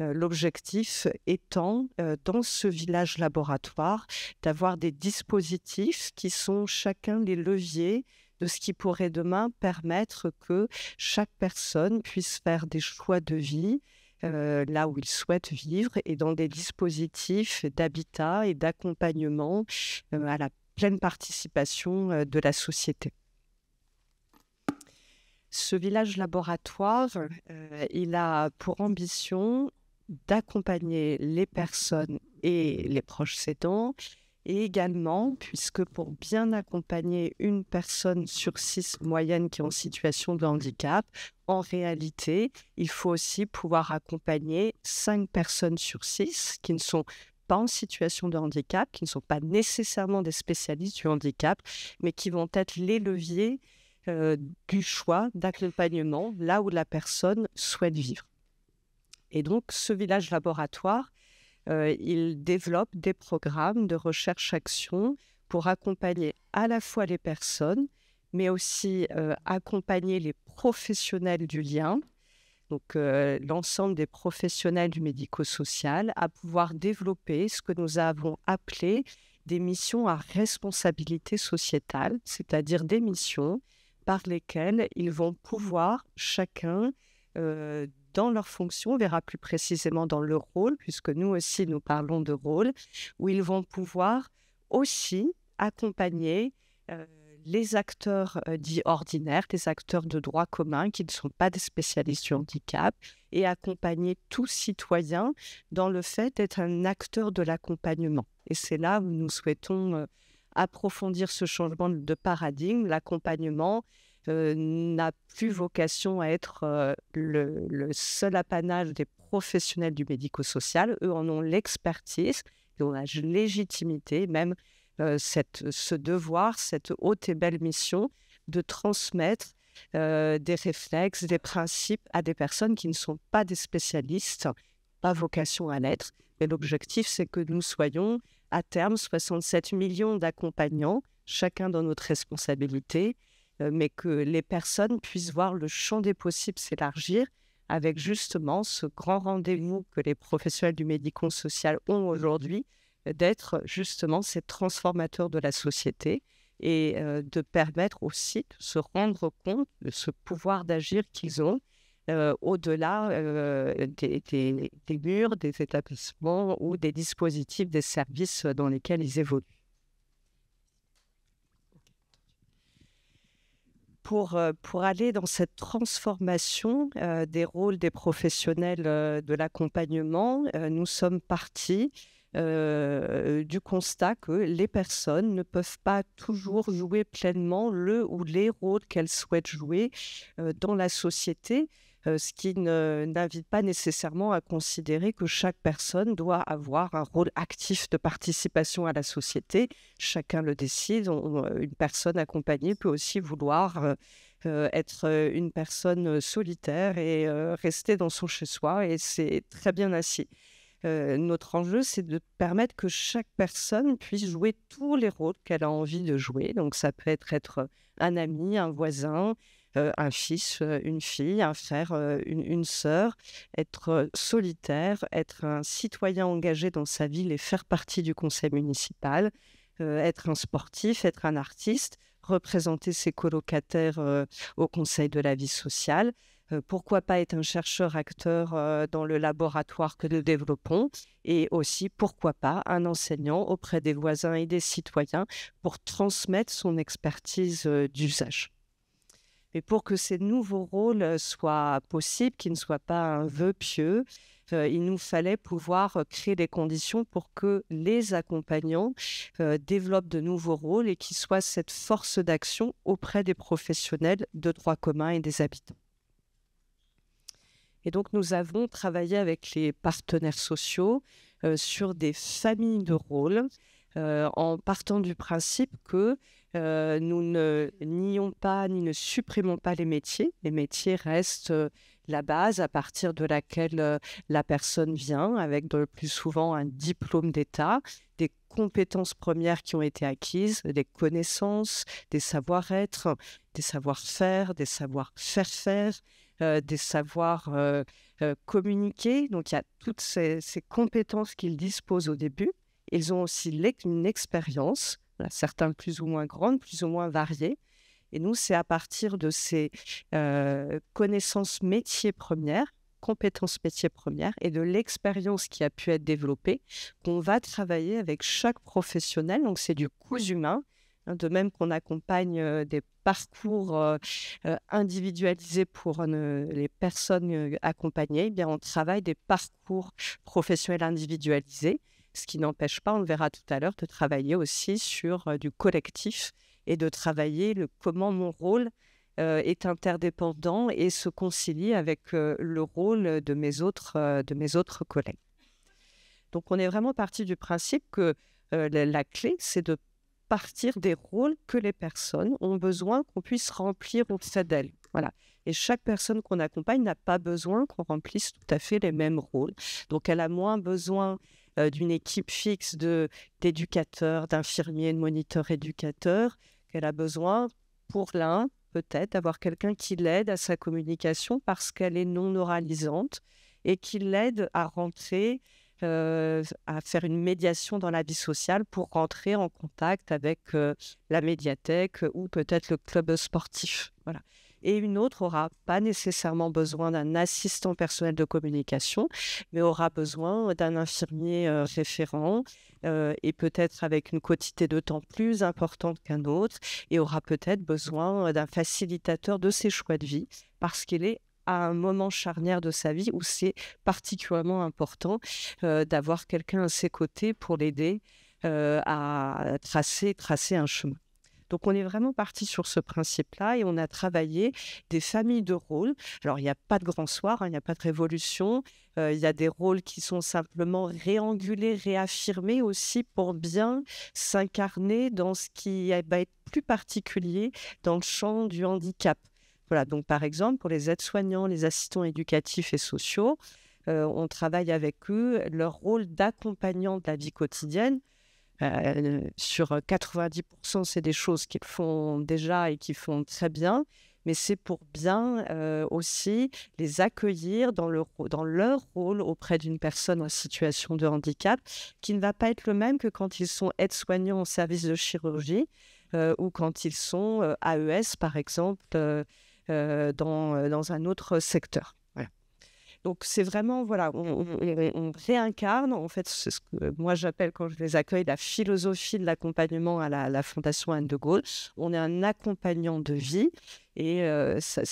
Euh, l'objectif étant, euh, dans ce village laboratoire, d'avoir des dispositifs qui sont chacun les leviers de ce qui pourrait demain permettre que chaque personne puisse faire des choix de vie, euh, là où ils souhaitent vivre et dans des dispositifs d'habitat et d'accompagnement euh, à la pleine participation euh, de la société. Ce village laboratoire, il a pour ambition d'accompagner les personnes et les proches aidants et également, puisque pour bien accompagner une personne sur six moyenne qui est en situation de handicap, en réalité, il faut aussi pouvoir accompagner cinq personnes sur six qui ne sont pas en situation de handicap, qui ne sont pas nécessairement des spécialistes du handicap, mais qui vont être les leviers euh, du choix d'accompagnement là où la personne souhaite vivre. Et donc, ce village laboratoire, euh, il développe des programmes de recherche-action pour accompagner à la fois les personnes, mais aussi euh, accompagner les professionnels du lien, donc euh, l'ensemble des professionnels du médico-social, à pouvoir développer ce que nous avons appelé des missions à responsabilité sociétale, c'est-à-dire des missions par lesquelles ils vont pouvoir chacun dans leur fonction, on verra plus précisément dans leur rôle, puisque nous aussi nous parlons de rôle, où ils vont pouvoir aussi accompagner euh, les acteurs euh, dits ordinaires, les acteurs de droit commun qui ne sont pas des spécialistes du handicap, et accompagner tout citoyen dans le fait d'être un acteur de l'accompagnement. Et c'est là où nous souhaitons euh, approfondir ce changement de paradigme, l'accompagnement euh, n'a plus vocation à être euh, le, seul apanage des professionnels du médico-social. Eux en ont l'expertise, ils ont la légitimité, même euh, ce devoir, cette haute et belle mission de transmettre des réflexes, des principes à des personnes qui ne sont pas des spécialistes, pas vocation à l'être. Mais l'objectif, c'est que nous soyons à terme 67 millions d'accompagnants, chacun dans notre responsabilité, euh, mais que les personnes puissent voir le champ des possibles s'élargir avec justement ce grand rendez-vous que les professionnels du médico-social ont aujourd'hui, euh, d'être justement ces transformateurs de la société et euh, de permettre aussi de se rendre compte de ce pouvoir d'agir qu'ils ont au-delà des murs, des établissements ou des dispositifs, des services dans lesquels ils évoluent. Euh, pour, aller dans cette transformation euh, des rôles des professionnels euh, de l'accompagnement, nous sommes partis du constat que les personnes ne peuvent pas toujours jouer pleinement le ou les rôles qu'elles souhaitent jouer dans la société euh, ce qui n'invite pas nécessairement à considérer que chaque personne doit avoir un rôle actif de participation à la société. Chacun le décide. Euh, une personne accompagnée peut aussi vouloir euh, être une personne solitaire et rester dans son chez-soi, et c'est très bien ainsi. notre enjeu, c'est de permettre que chaque personne puisse jouer tous les rôles qu'elle a envie de jouer. Donc, ça peut être être un ami, un voisin, euh, un fils, euh, une fille, un frère, euh, une, sœur, être solitaire, être un citoyen engagé dans sa ville et faire partie du conseil municipal, être un sportif, être un artiste, représenter ses colocataires au conseil de la vie sociale. Pourquoi pas être un chercheur-acteur dans le laboratoire que nous développons et aussi, pourquoi pas, un enseignant auprès des voisins et des citoyens pour transmettre son expertise d'usage. Mais pour que ces nouveaux rôles soient possibles, qu'ils ne soient pas un mmh vœu pieux, il nous fallait pouvoir créer des conditions pour que les accompagnants développent de nouveaux rôles et qu'ils soient cette force d'action auprès des professionnels de droit commun et des habitants. Et donc nous avons travaillé avec les partenaires sociaux sur des familles de rôles en partant du principe que euh, nous ne nions pas ni ne supprimons pas les métiers. Les métiers restent euh, la base à partir de laquelle euh, la personne vient, avec le plus souvent un diplôme d'État, des compétences premières qui ont été acquises, des connaissances, des savoir-être, des savoir-faire, des savoir-faire faire, des savoirs communiquer. Donc il y a toutes ces, ces compétences qu'ils disposent au début. Ils ont aussi une expérience bah, certains plus ou moins grandes, plus ou moins variées. Et nous, c'est à partir de ces euh, connaissances métiers premières, compétences métiers premières et de l'expérience qui a pu être développée qu'on va travailler avec chaque professionnel. Donc, c'est du coût humain. Hein, de même qu'on accompagne euh, des parcours euh, individualisés pour les personnes accompagnées, eh bien on travaille des parcours professionnels individualisés ce qui n'empêche pas, on le verra tout à l'heure, de travailler aussi sur du collectif et de travailler le comment mon rôle est interdépendant et se concilie avec le rôle de mes autres, de mes autres collègues. Donc on est vraiment parti du principe que la, clé, c'est de partir des rôles que les personnes ont besoin qu'on puisse remplir au dessus d'elles. Voilà. Et chaque personne qu'on accompagne n'a pas besoin qu'on remplisse tout à fait les mêmes rôles. Donc elle a moins besoin euh, d'une équipe fixe d'éducateurs, d'infirmiers, de moniteurs éducateurs qu'elle a besoin pour l'un, peut-être, d'avoir quelqu'un qui l'aide à sa communication parce qu'elle est non oralisante et qui l'aide à rentrer, euh, à faire une médiation dans la vie sociale pour rentrer en contact avec euh, la médiathèque ou peut-être le club sportif. Voilà et une autre aura pas nécessairement besoin d'un assistant personnel de communication, mais aura besoin d'un infirmier euh, référent euh, et peut-être avec une quantité de temps plus importante qu'un autre et aura peut-être besoin d'un facilitateur de ses choix de vie parce qu'il est à un moment charnière de sa vie où c'est particulièrement important euh, d'avoir quelqu'un à ses côtés pour l'aider à tracer, tracer un chemin. Donc on est vraiment parti sur ce principe-là et on a travaillé des familles de rôles. Alors il n'y a pas de grand soir, hein, il n'y a pas de révolution, euh, il y a des rôles qui sont simplement réangulés, réaffirmés aussi pour bien s'incarner dans ce qui va être plus particulier dans le champ du handicap. Voilà, donc par exemple pour les aides-soignants, les assistants éducatifs et sociaux, euh, on travaille avec eux leur rôle d'accompagnant de la vie quotidienne euh, sur 90%, c'est des choses qu'ils font déjà et qu'ils font très bien, mais c'est pour bien aussi les accueillir dans, dans leur rôle auprès d'une personne en situation de handicap, qui ne va pas être le même que quand ils sont aides-soignants en service de chirurgie ou quand ils sont AES, par exemple, euh, dans, dans un autre secteur. Donc c'est vraiment, voilà, on, réincarne, en fait, c'est ce que moi j'appelle quand je les accueille la philosophie de l'accompagnement à la, Fondation Anne de Gaulle. On est un accompagnant de vie et euh, ça,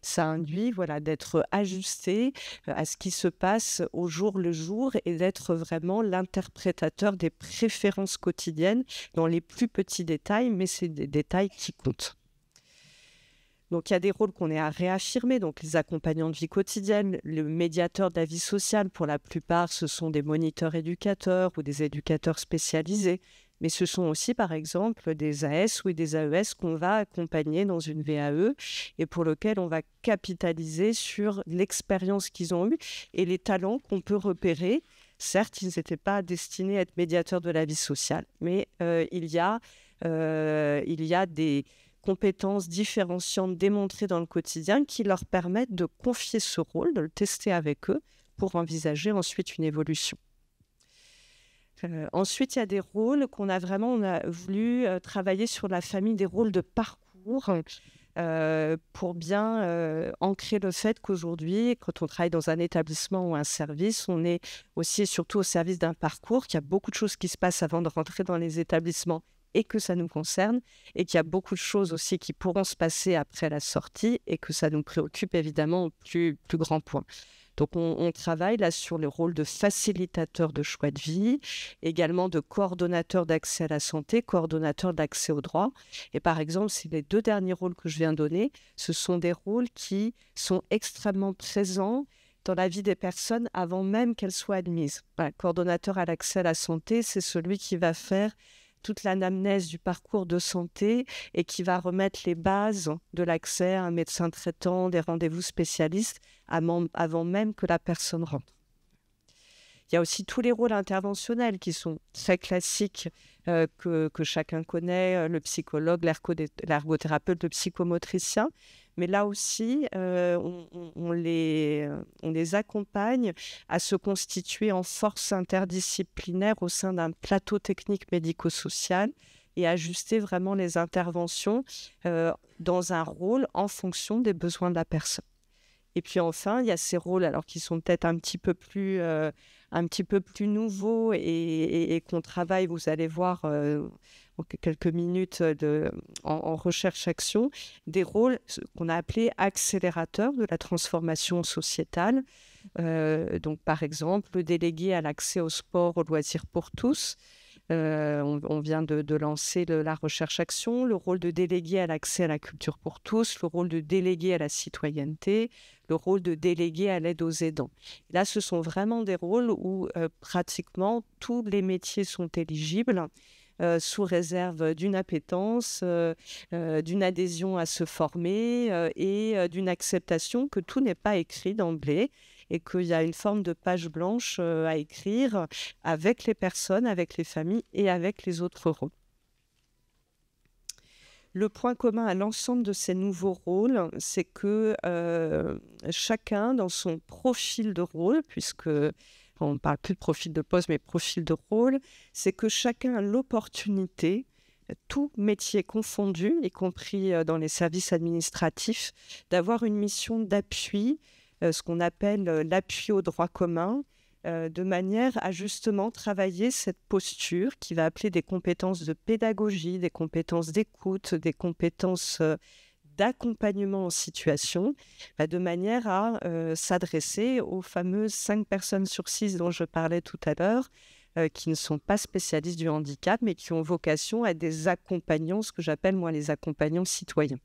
ça, induit voilà, d'être ajusté euh, à ce qui se passe au jour le jour et d'être vraiment l'interprétateur des préférences quotidiennes dans les plus petits détails, mais c'est des détails qui comptent. Donc, il y a des rôles qu'on est à réaffirmer. Donc, les accompagnants de vie quotidienne, le médiateur de la vie sociale, pour la plupart, ce sont des moniteurs éducateurs ou des éducateurs spécialisés. Mais ce sont aussi, par exemple, des AS ou des AES qu'on va accompagner dans une VAE et pour lequel on va capitaliser sur l'expérience qu'ils ont eue et les talents qu'on peut repérer. Certes, ils n'étaient pas destinés à être médiateurs de la vie sociale, mais euh, il, y a, euh, il y a des compétences différenciantes démontrées dans le quotidien qui leur permettent de confier ce rôle, de le tester avec eux pour envisager ensuite une évolution. Euh, ensuite, il y a des rôles qu'on a vraiment voulu euh, travailler sur la famille des rôles de parcours euh, pour bien ancrer le fait qu'aujourd'hui, quand on travaille dans un établissement ou un service, on est aussi et surtout au service d'un parcours, qu'il y a beaucoup de choses qui se passent avant de rentrer dans les établissements et que ça nous concerne et qu'il y a beaucoup de choses aussi qui pourront se passer après la sortie et que ça nous préoccupe évidemment au plus, grand point. Donc on, travaille là sur le rôle de facilitateur de choix de vie, également de coordonnateur d'accès à la santé, coordonnateur d'accès aux droits. Et par exemple, c'est les deux derniers rôles que je viens de donner, ce sont des rôles qui sont extrêmement présents dans la vie des personnes avant même qu'elles soient admises. Voilà, coordonnateur à l'accès à la santé, c'est celui qui va faire toute l'anamnèse du parcours de santé et qui va remettre les bases de l'accès à un médecin traitant, des rendez-vous spécialistes avant même que la personne rentre. Il y a aussi tous les rôles interventionnels qui sont très classiques euh, que, que, chacun connaît, euh, le psychologue, l'ergothérapeute, le psychomotricien, mais là aussi, euh, on, les, euh, on les accompagne à se constituer en force interdisciplinaire au sein d'un plateau technique médico-social et ajuster vraiment les interventions euh, dans un rôle en fonction des besoins de la personne. Et puis enfin, il y a ces rôles alors qui sont peut-être un petit peu plus un petit peu plus nouveaux et, qu'on travaille. Vous allez voir, quelques minutes euh, de, en, recherche-action, des rôles qu'on a appelés accélérateurs de la transformation sociétale. Euh, donc, par exemple, le délégué à l'accès au sport, aux loisirs pour tous. Euh, on, vient de, lancer la recherche-action, le rôle de délégué à l'accès à la culture pour tous, le rôle de délégué à la citoyenneté, le rôle de délégué à l'aide aux aidants. Là, ce sont vraiment des rôles où pratiquement tous les métiers sont éligibles. Euh, sous réserve euh, d'une appétence, euh, d'une adhésion à se former et d'une acceptation que tout n'est pas écrit d'emblée et qu'il y a une forme de page blanche à écrire avec les personnes, avec les familles et avec les autres rôles. Le point commun à l'ensemble de ces nouveaux rôles, c'est que chacun dans son profil de rôle, puisque on ne parle plus de profil de poste, mais profil de rôle, c'est que chacun a l'opportunité, tout métier confondu, y compris euh, dans les services administratifs, d'avoir une mission d'appui, euh, ce qu'on appelle euh, l'appui au droit commun, de manière à justement travailler cette posture qui va appeler des compétences de pédagogie, des compétences d'écoute, des compétences d'accompagnement en situation, bah, de manière à s'adresser aux fameuses 5 personnes sur 6 dont je parlais tout à l'heure, qui ne sont pas spécialistes du handicap, mais qui ont vocation à des accompagnants, ce que j'appelle moi les accompagnants citoyens.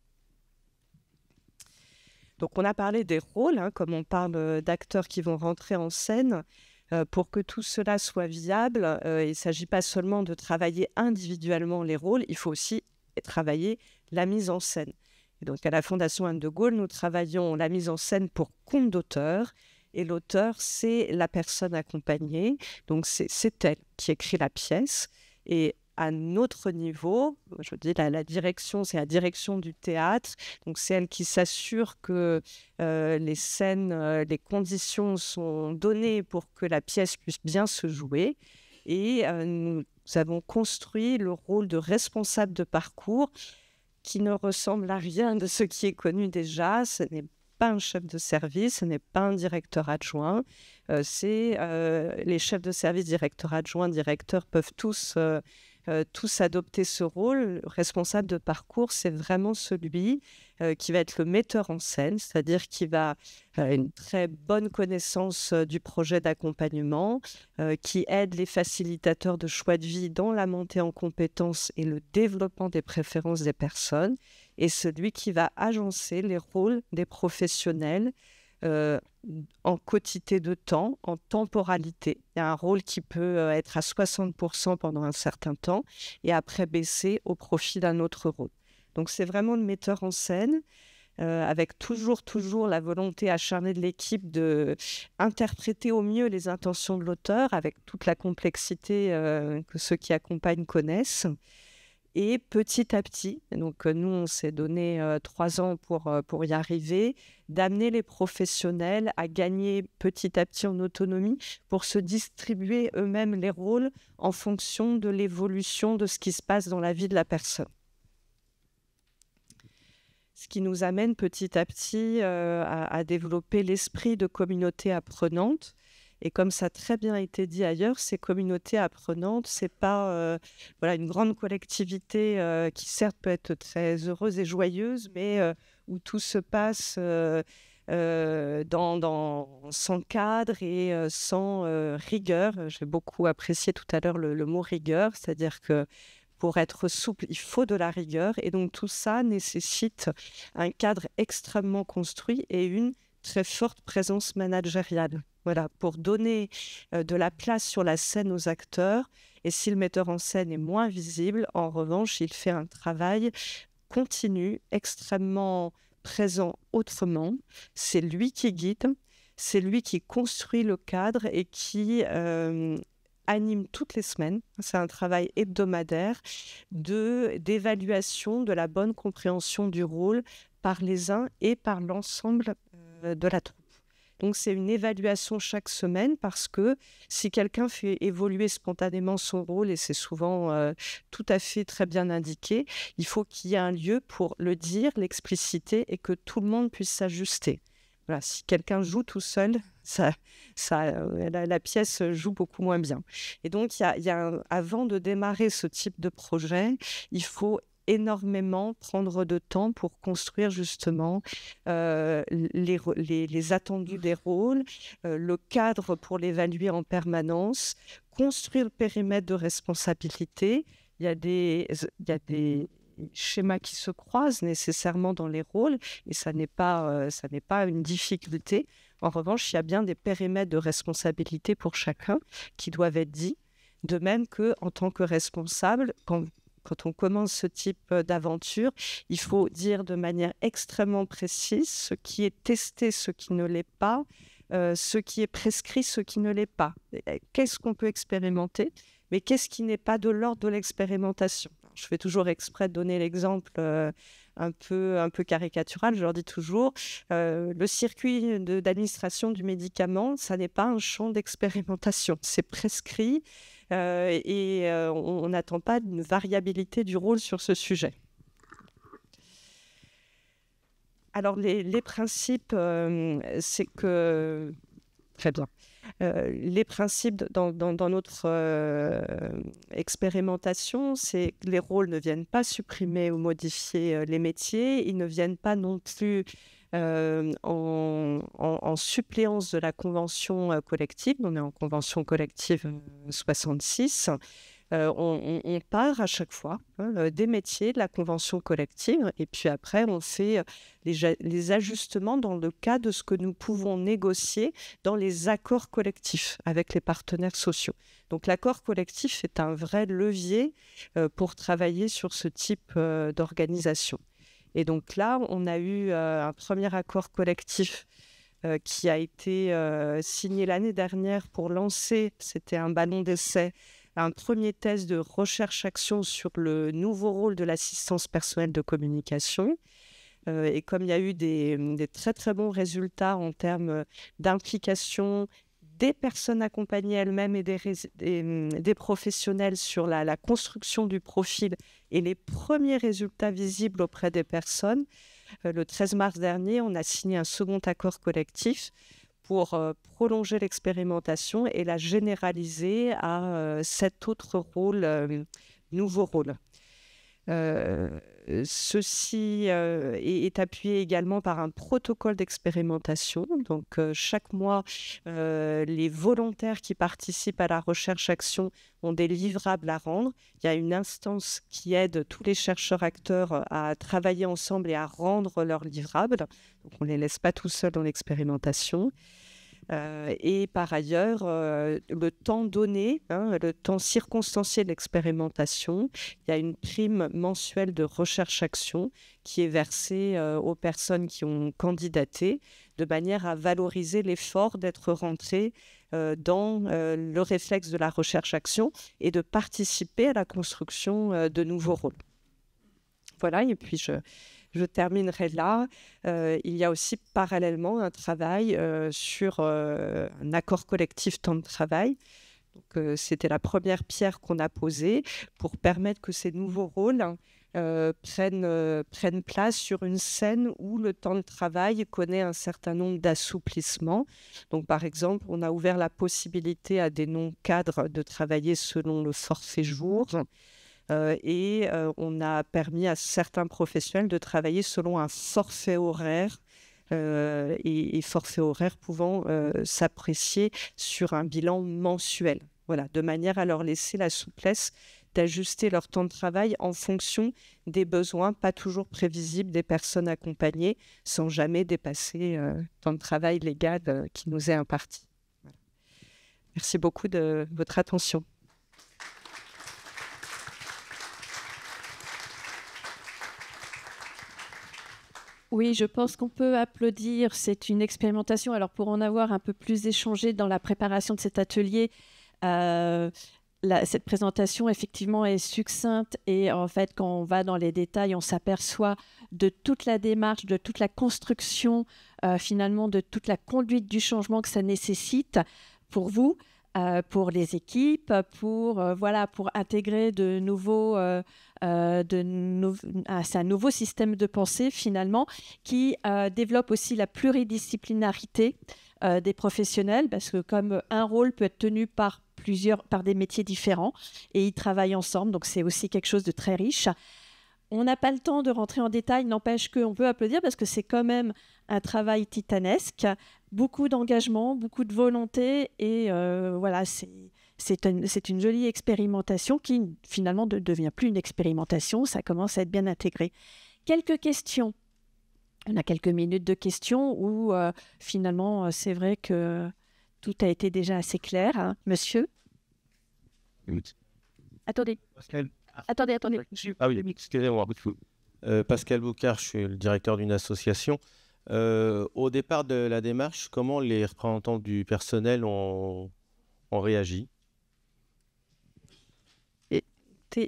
Donc on a parlé des rôles, hein, comme on parle d'acteurs qui vont rentrer en scène. pour que tout cela soit viable, il ne s'agit pas seulement de travailler individuellement les rôles, il faut aussi travailler la mise en scène donc, à la Fondation Anne de Gaulle, nous travaillons la mise en scène pour compte d'auteur. Et l'auteur, c'est la personne accompagnée. Donc, c'est elle qui écrit la pièce. Et à notre niveau, je dis la, la direction, c'est la direction du théâtre. Donc, c'est elle qui s'assure que euh, les scènes, euh, les conditions sont données pour que la pièce puisse bien se jouer. Et euh, nous avons construit le rôle de responsable de parcours qui ne ressemble à rien de ce qui est connu déjà. Ce n'est pas un chef de service, ce n'est pas un directeur adjoint. Euh, c'est euh, les chefs de service, directeurs adjoints, directeurs peuvent tous euh, euh, tous adopter ce rôle. responsable de parcours, c'est vraiment celui euh, qui va être le metteur en scène, c'est-à-dire qui va avoir euh, une très bonne connaissance du projet d'accompagnement, qui aide les facilitateurs de choix de vie dans la montée en compétences et le développement des préférences des personnes, et celui qui va agencer les rôles des professionnels euh, en quantité de temps, en temporalité. Il y a un rôle qui peut euh, être à 60% pendant un certain temps et après baisser au profit d'un autre rôle. Donc c'est vraiment le metteur en scène. Euh, avec toujours, toujours la volonté acharnée de l'équipe de interpréter au mieux les intentions de l'auteur, avec toute la complexité que ceux qui accompagnent connaissent. Et petit à petit, donc euh, nous, on s'est donné euh, trois ans pour, euh, pour y arriver, d'amener les professionnels à gagner petit à petit en autonomie pour se distribuer eux-mêmes les rôles en fonction de l'évolution de ce qui se passe dans la vie de la personne ce qui nous amène petit à petit à, développer l'esprit de communauté apprenante. Et comme ça a très bien été dit ailleurs, ces communautés apprenantes, c'est pas euh, voilà une grande collectivité euh, qui certes peut être très heureuse et joyeuse, mais euh, où tout se passe dans, sans cadre et sans rigueur. J'ai beaucoup apprécié tout à l'heure le mot rigueur, c'est-à-dire que pour être souple, il faut de la rigueur. Et donc tout ça nécessite un cadre extrêmement construit et une très forte présence managériale. Voilà, pour donner euh, de la place sur la scène aux acteurs. Et si le metteur en scène est moins visible, en revanche, il fait un travail continu, extrêmement présent autrement. C'est lui qui guide, c'est lui qui construit le cadre et qui euh, anime toutes les semaines. C'est un travail hebdomadaire de d'évaluation de la bonne compréhension du rôle par les uns et par l'ensemble euh, de la troupe. Donc c'est une évaluation chaque semaine parce que si quelqu'un fait évoluer spontanément son rôle, et c'est souvent euh, tout à fait très bien indiqué, il faut qu'il y ait un lieu pour le dire, l'expliciter et que tout le monde puisse s'ajuster. Voilà, si quelqu'un joue tout seul, ça, euh, la, pièce joue beaucoup moins bien. Et donc, y avant de démarrer ce type de projet, il faut énormément prendre de temps pour construire justement euh, les, les, attendus des rôles, euh, le cadre pour l'évaluer en permanence, construire le périmètre de responsabilité. Il y a des, il y a des schémas qui se croisent nécessairement dans les rôles et ça n'est pas, euh, ça n'est pas une difficulté. En revanche, il y a bien des périmètres de responsabilité pour chacun qui doivent être dits. De même que, en tant que responsable, quand quand on commence ce type euh, d'aventure, il faut dire de manière extrêmement précise ce qui est testé, ce qui ne l'est pas, euh, ce qui est prescrit, ce qui ne l'est pas. Euh, qu'est-ce qu'on peut expérimenter, mais qu'est-ce qui n'est pas de l'ordre de l'expérimentation Je fais toujours exprès de donner l'exemple un, peu, un peu caricatural, je leur dis toujours, le circuit d'administration du médicament, ça n'est pas un champ d'expérimentation, c'est prescrit. Euh, et euh, on n'attend pas une variabilité du rôle sur ce sujet. Alors les, principes, euh, c'est que... Très bien. les principes dans, notre expérimentation, c'est que les rôles ne viennent pas supprimer ou modifier les métiers, ils ne viennent pas non plus en, suppléance de la convention collective. On est en convention collective 66. on, part à chaque fois hein, des métiers de la convention collective et puis après on fait les, ajustements dans le cas de ce que nous pouvons négocier dans les accords collectifs avec les partenaires sociaux. Donc l'accord collectif est un vrai levier pour travailler sur ce type d'organisation. Et donc là, on a eu euh, un premier accord collectif euh, qui a été euh, signé l'année dernière pour lancer, c'était un ballon d'essai, un premier test de recherche-action sur le nouveau rôle de l'assistance personnelle de communication. et comme il y a eu des, des, très très bons résultats en termes d'implication des personnes accompagnées elles-mêmes et des, hum, professionnels sur la, construction du profil et les premiers résultats visibles auprès des personnes. Euh, le 13 mars dernier, on a signé un second accord collectif pour euh, prolonger l'expérimentation et la généraliser à cet euh, autre rôle, nouveau rôle. Euh, ceci euh, est, appuyé également par un protocole d'expérimentation. Donc, euh, chaque mois, les volontaires qui participent à la recherche-action ont des livrables à rendre. Il y a une instance qui aide tous les chercheurs-acteurs à travailler ensemble et à rendre leurs livrables. on ne les laisse pas tout seuls dans l'expérimentation. Euh, et par ailleurs, euh, le temps donné, hein, le temps circonstancié de l'expérimentation, il y a une prime mensuelle de recherche-action qui est versée euh, aux personnes qui ont candidaté de manière à valoriser l'effort d'être rentré dans le réflexe de la recherche-action et de participer à la construction de nouveaux rôles. Voilà, et puis je, je terminerai là. Euh, il y a aussi parallèlement un travail euh, sur euh, un accord collectif temps de travail. C'était la première pierre qu'on a posée pour permettre que ces nouveaux rôles prennent, prennent place sur une scène où le temps de travail connaît un certain nombre d'assouplissements. Donc, par exemple, on a ouvert la possibilité à des non-cadres de travailler selon le forfait jour. Euh, et euh, on a permis à certains professionnels de travailler selon un forfait horaire euh, et, forfait horaire pouvant s'apprécier sur un bilan mensuel. Voilà, de manière à leur laisser la souplesse d'ajuster leur temps de travail en fonction des besoins pas toujours prévisibles des personnes accompagnées, sans jamais dépasser le temps de travail légal qui nous est imparti. Merci beaucoup de votre attention. Oui, je pense qu'on peut applaudir. C'est une expérimentation. Alors pour en avoir un peu plus échangé dans la préparation de cet atelier, euh, cette présentation effectivement est succincte et en fait quand on va dans les détails, on s'aperçoit de toute la démarche, de toute la construction euh, finalement, de toute la conduite du changement que ça nécessite pour vous. Euh, pour les équipes, euh, pour, intégrer de nouveaux, euh, euh de un nouveau système de pensée finalement qui développe aussi la pluridisciplinarité des professionnels parce que comme un rôle peut être tenu par plusieurs, par des métiers différents et ils travaillent ensemble, donc c'est aussi quelque chose de très riche. On n'a pas le temps de rentrer en détail, n'empêche qu'on peut applaudir parce que c'est quand même un travail titanesque, beaucoup d'engagement, beaucoup de volonté et euh, voilà, c'est une jolie expérimentation qui finalement ne devient plus une expérimentation, ça commence à être bien intégré. Quelques questions. On a quelques minutes de questions où euh, finalement euh, c'est vrai que tout a été déjà assez clair. Hein. Monsieur Attendez. Pascal, Attendez, attendez. Ah oui, excusez-moi. Euh, Pascal Boucard, je suis le directeur d'une association. Euh, au départ de la démarche, comment les représentants du personnel ont, réagi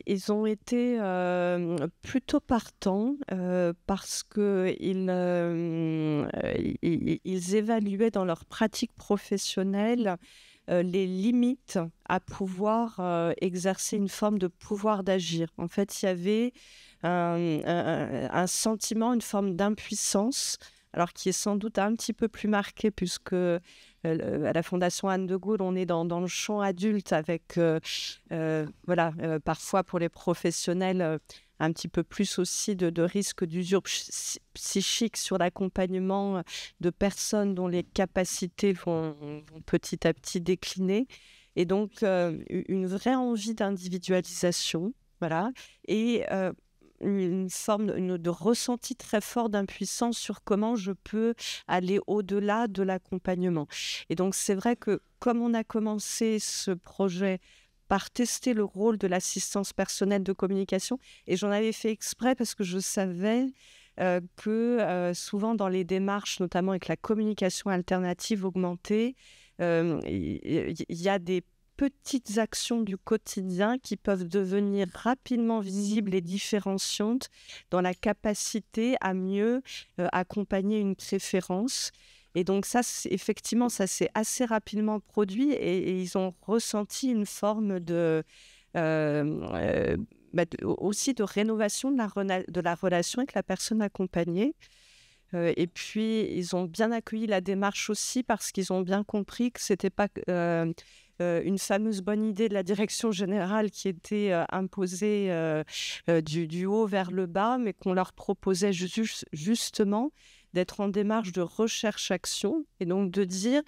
ils ont été euh, plutôt partants parce qu'ils évaluaient dans leur pratique professionnelle euh, les limites à pouvoir euh, exercer une forme de pouvoir d'agir. En fait, il y avait euh, un, sentiment, une forme d'impuissance alors qui est sans doute un petit peu plus marqué puisque à la Fondation Anne de Gaulle, on est dans, le champ adulte avec, voilà, parfois pour les professionnels, un petit peu plus aussi de, de risque d'usure psychique sur l'accompagnement euh, de personnes dont les capacités vont, petit à petit décliner. Et donc, euh, une vraie envie d'individualisation, voilà, et euh, une forme de ressenti très fort d'impuissance sur comment je peux aller au-delà de l'accompagnement. Et donc, c'est vrai que comme on a commencé ce projet par tester le rôle de l'assistance personnelle de communication. Et j'en avais fait exprès parce que je savais euh, que euh, souvent dans les démarches, notamment avec la communication alternative augmentée, euh, il y, a des petites actions du quotidien qui peuvent devenir rapidement visibles et différenciantes dans la capacité à mieux accompagner une préférence. Et donc ça, effectivement, ça s'est assez rapidement produit et, ils ont ressenti une forme de... Euh, euh, bah, aussi de rénovation de la, de la, relation avec la personne accompagnée. Euh, et puis, ils ont bien accueilli la démarche aussi parce qu'ils ont bien compris que ce n'était pas une fameuse bonne idée de la direction générale qui était imposée du, haut vers le bas, mais qu'on leur proposait justement d'être en démarche de recherche-action et donc de dire,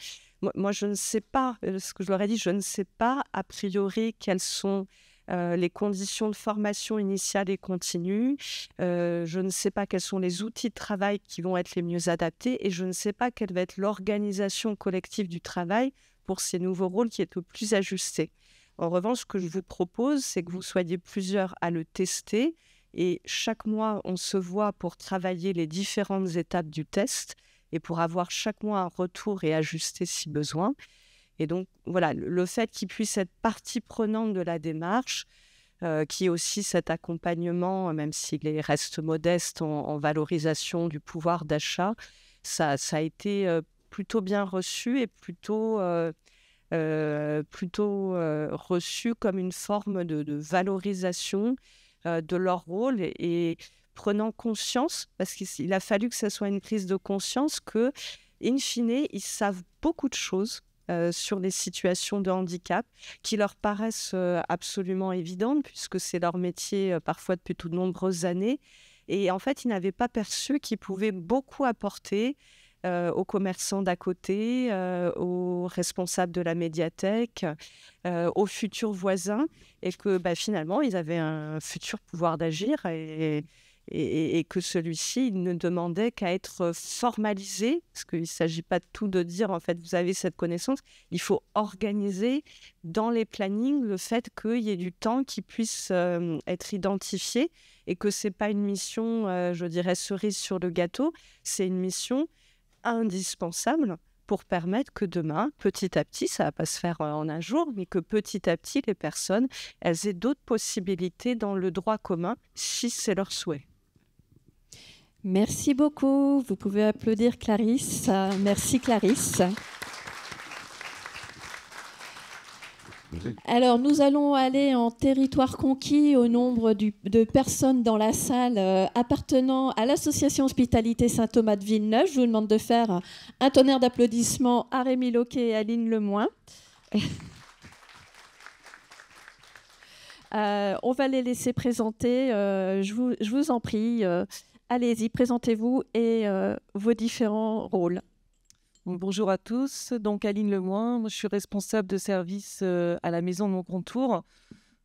moi, je ne sais pas, euh, ce que je leur ai dit, je ne sais pas a priori quelles sont euh, les conditions de formation initiale et continue. Euh, je ne sais pas quels sont les outils de travail qui vont être les mieux adaptés et je ne sais pas quelle va être l'organisation collective du travail pour ces nouveaux rôles qui est le plus ajusté. En revanche, ce que je vous propose, c'est que vous soyez plusieurs à le tester et chaque mois, on se voit pour travailler les différentes étapes du test et pour avoir chaque mois un retour et ajuster si besoin. Et donc, voilà, le fait qu'il puisse être partie prenante de la démarche, euh, qui est aussi cet accompagnement, même s'il reste modeste en, valorisation du pouvoir d'achat, ça, a été euh, plutôt bien reçu et plutôt, euh, plutôt reçu comme une forme de valorisation euh, de leur rôle et, prenant conscience, parce qu'il a fallu que ce soit une crise de conscience que, in fine, ils savent beaucoup de choses euh, sur les situations de handicap qui leur paraissent euh, absolument évidentes puisque c'est leur métier parfois depuis de nombreuses années. Et en fait, ils n'avaient pas perçu qu'ils pouvaient beaucoup apporter euh, aux commerçants d'à côté, euh, aux responsables de la médiathèque, euh, aux futurs voisins, et que bah, finalement, ils avaient un futur pouvoir d'agir et, que celui-ci ne demandait qu'à être formalisé, parce qu'il ne s'agit pas de tout de dire, en fait, vous avez cette connaissance, il faut organiser dans les plannings le fait qu'il y ait du temps qui puisse être identifié et que ce n'est pas une mission, je dirais, cerise sur le gâteau, c'est une mission indispensable pour permettre que demain, petit à petit, ça ne va pas se faire euh, en un jour, mais que petit à petit, les personnes, elles aient d'autres possibilités dans le droit commun, si c'est leur souhait. Merci beaucoup. Vous pouvez applaudir Clarisse. Euh, merci Clarisse. Alors, nous allons aller en territoire conquis au nombre de personnes dans la salle euh, appartenant à l'association Hospitalité Saint-Thomas de Villeneuve. Je vous demande de faire un tonnerre d'applaudissements à Rémi Loquet et Aline Lemoin. [laughs] Euh, on va les laisser présenter. Euh, je, vous, en prie, allez-y, présentez-vous et vos différents rôles. Bonjour à tous. Donc Aline Lemoine, je suis responsable de service euh, à la maison de mon contour.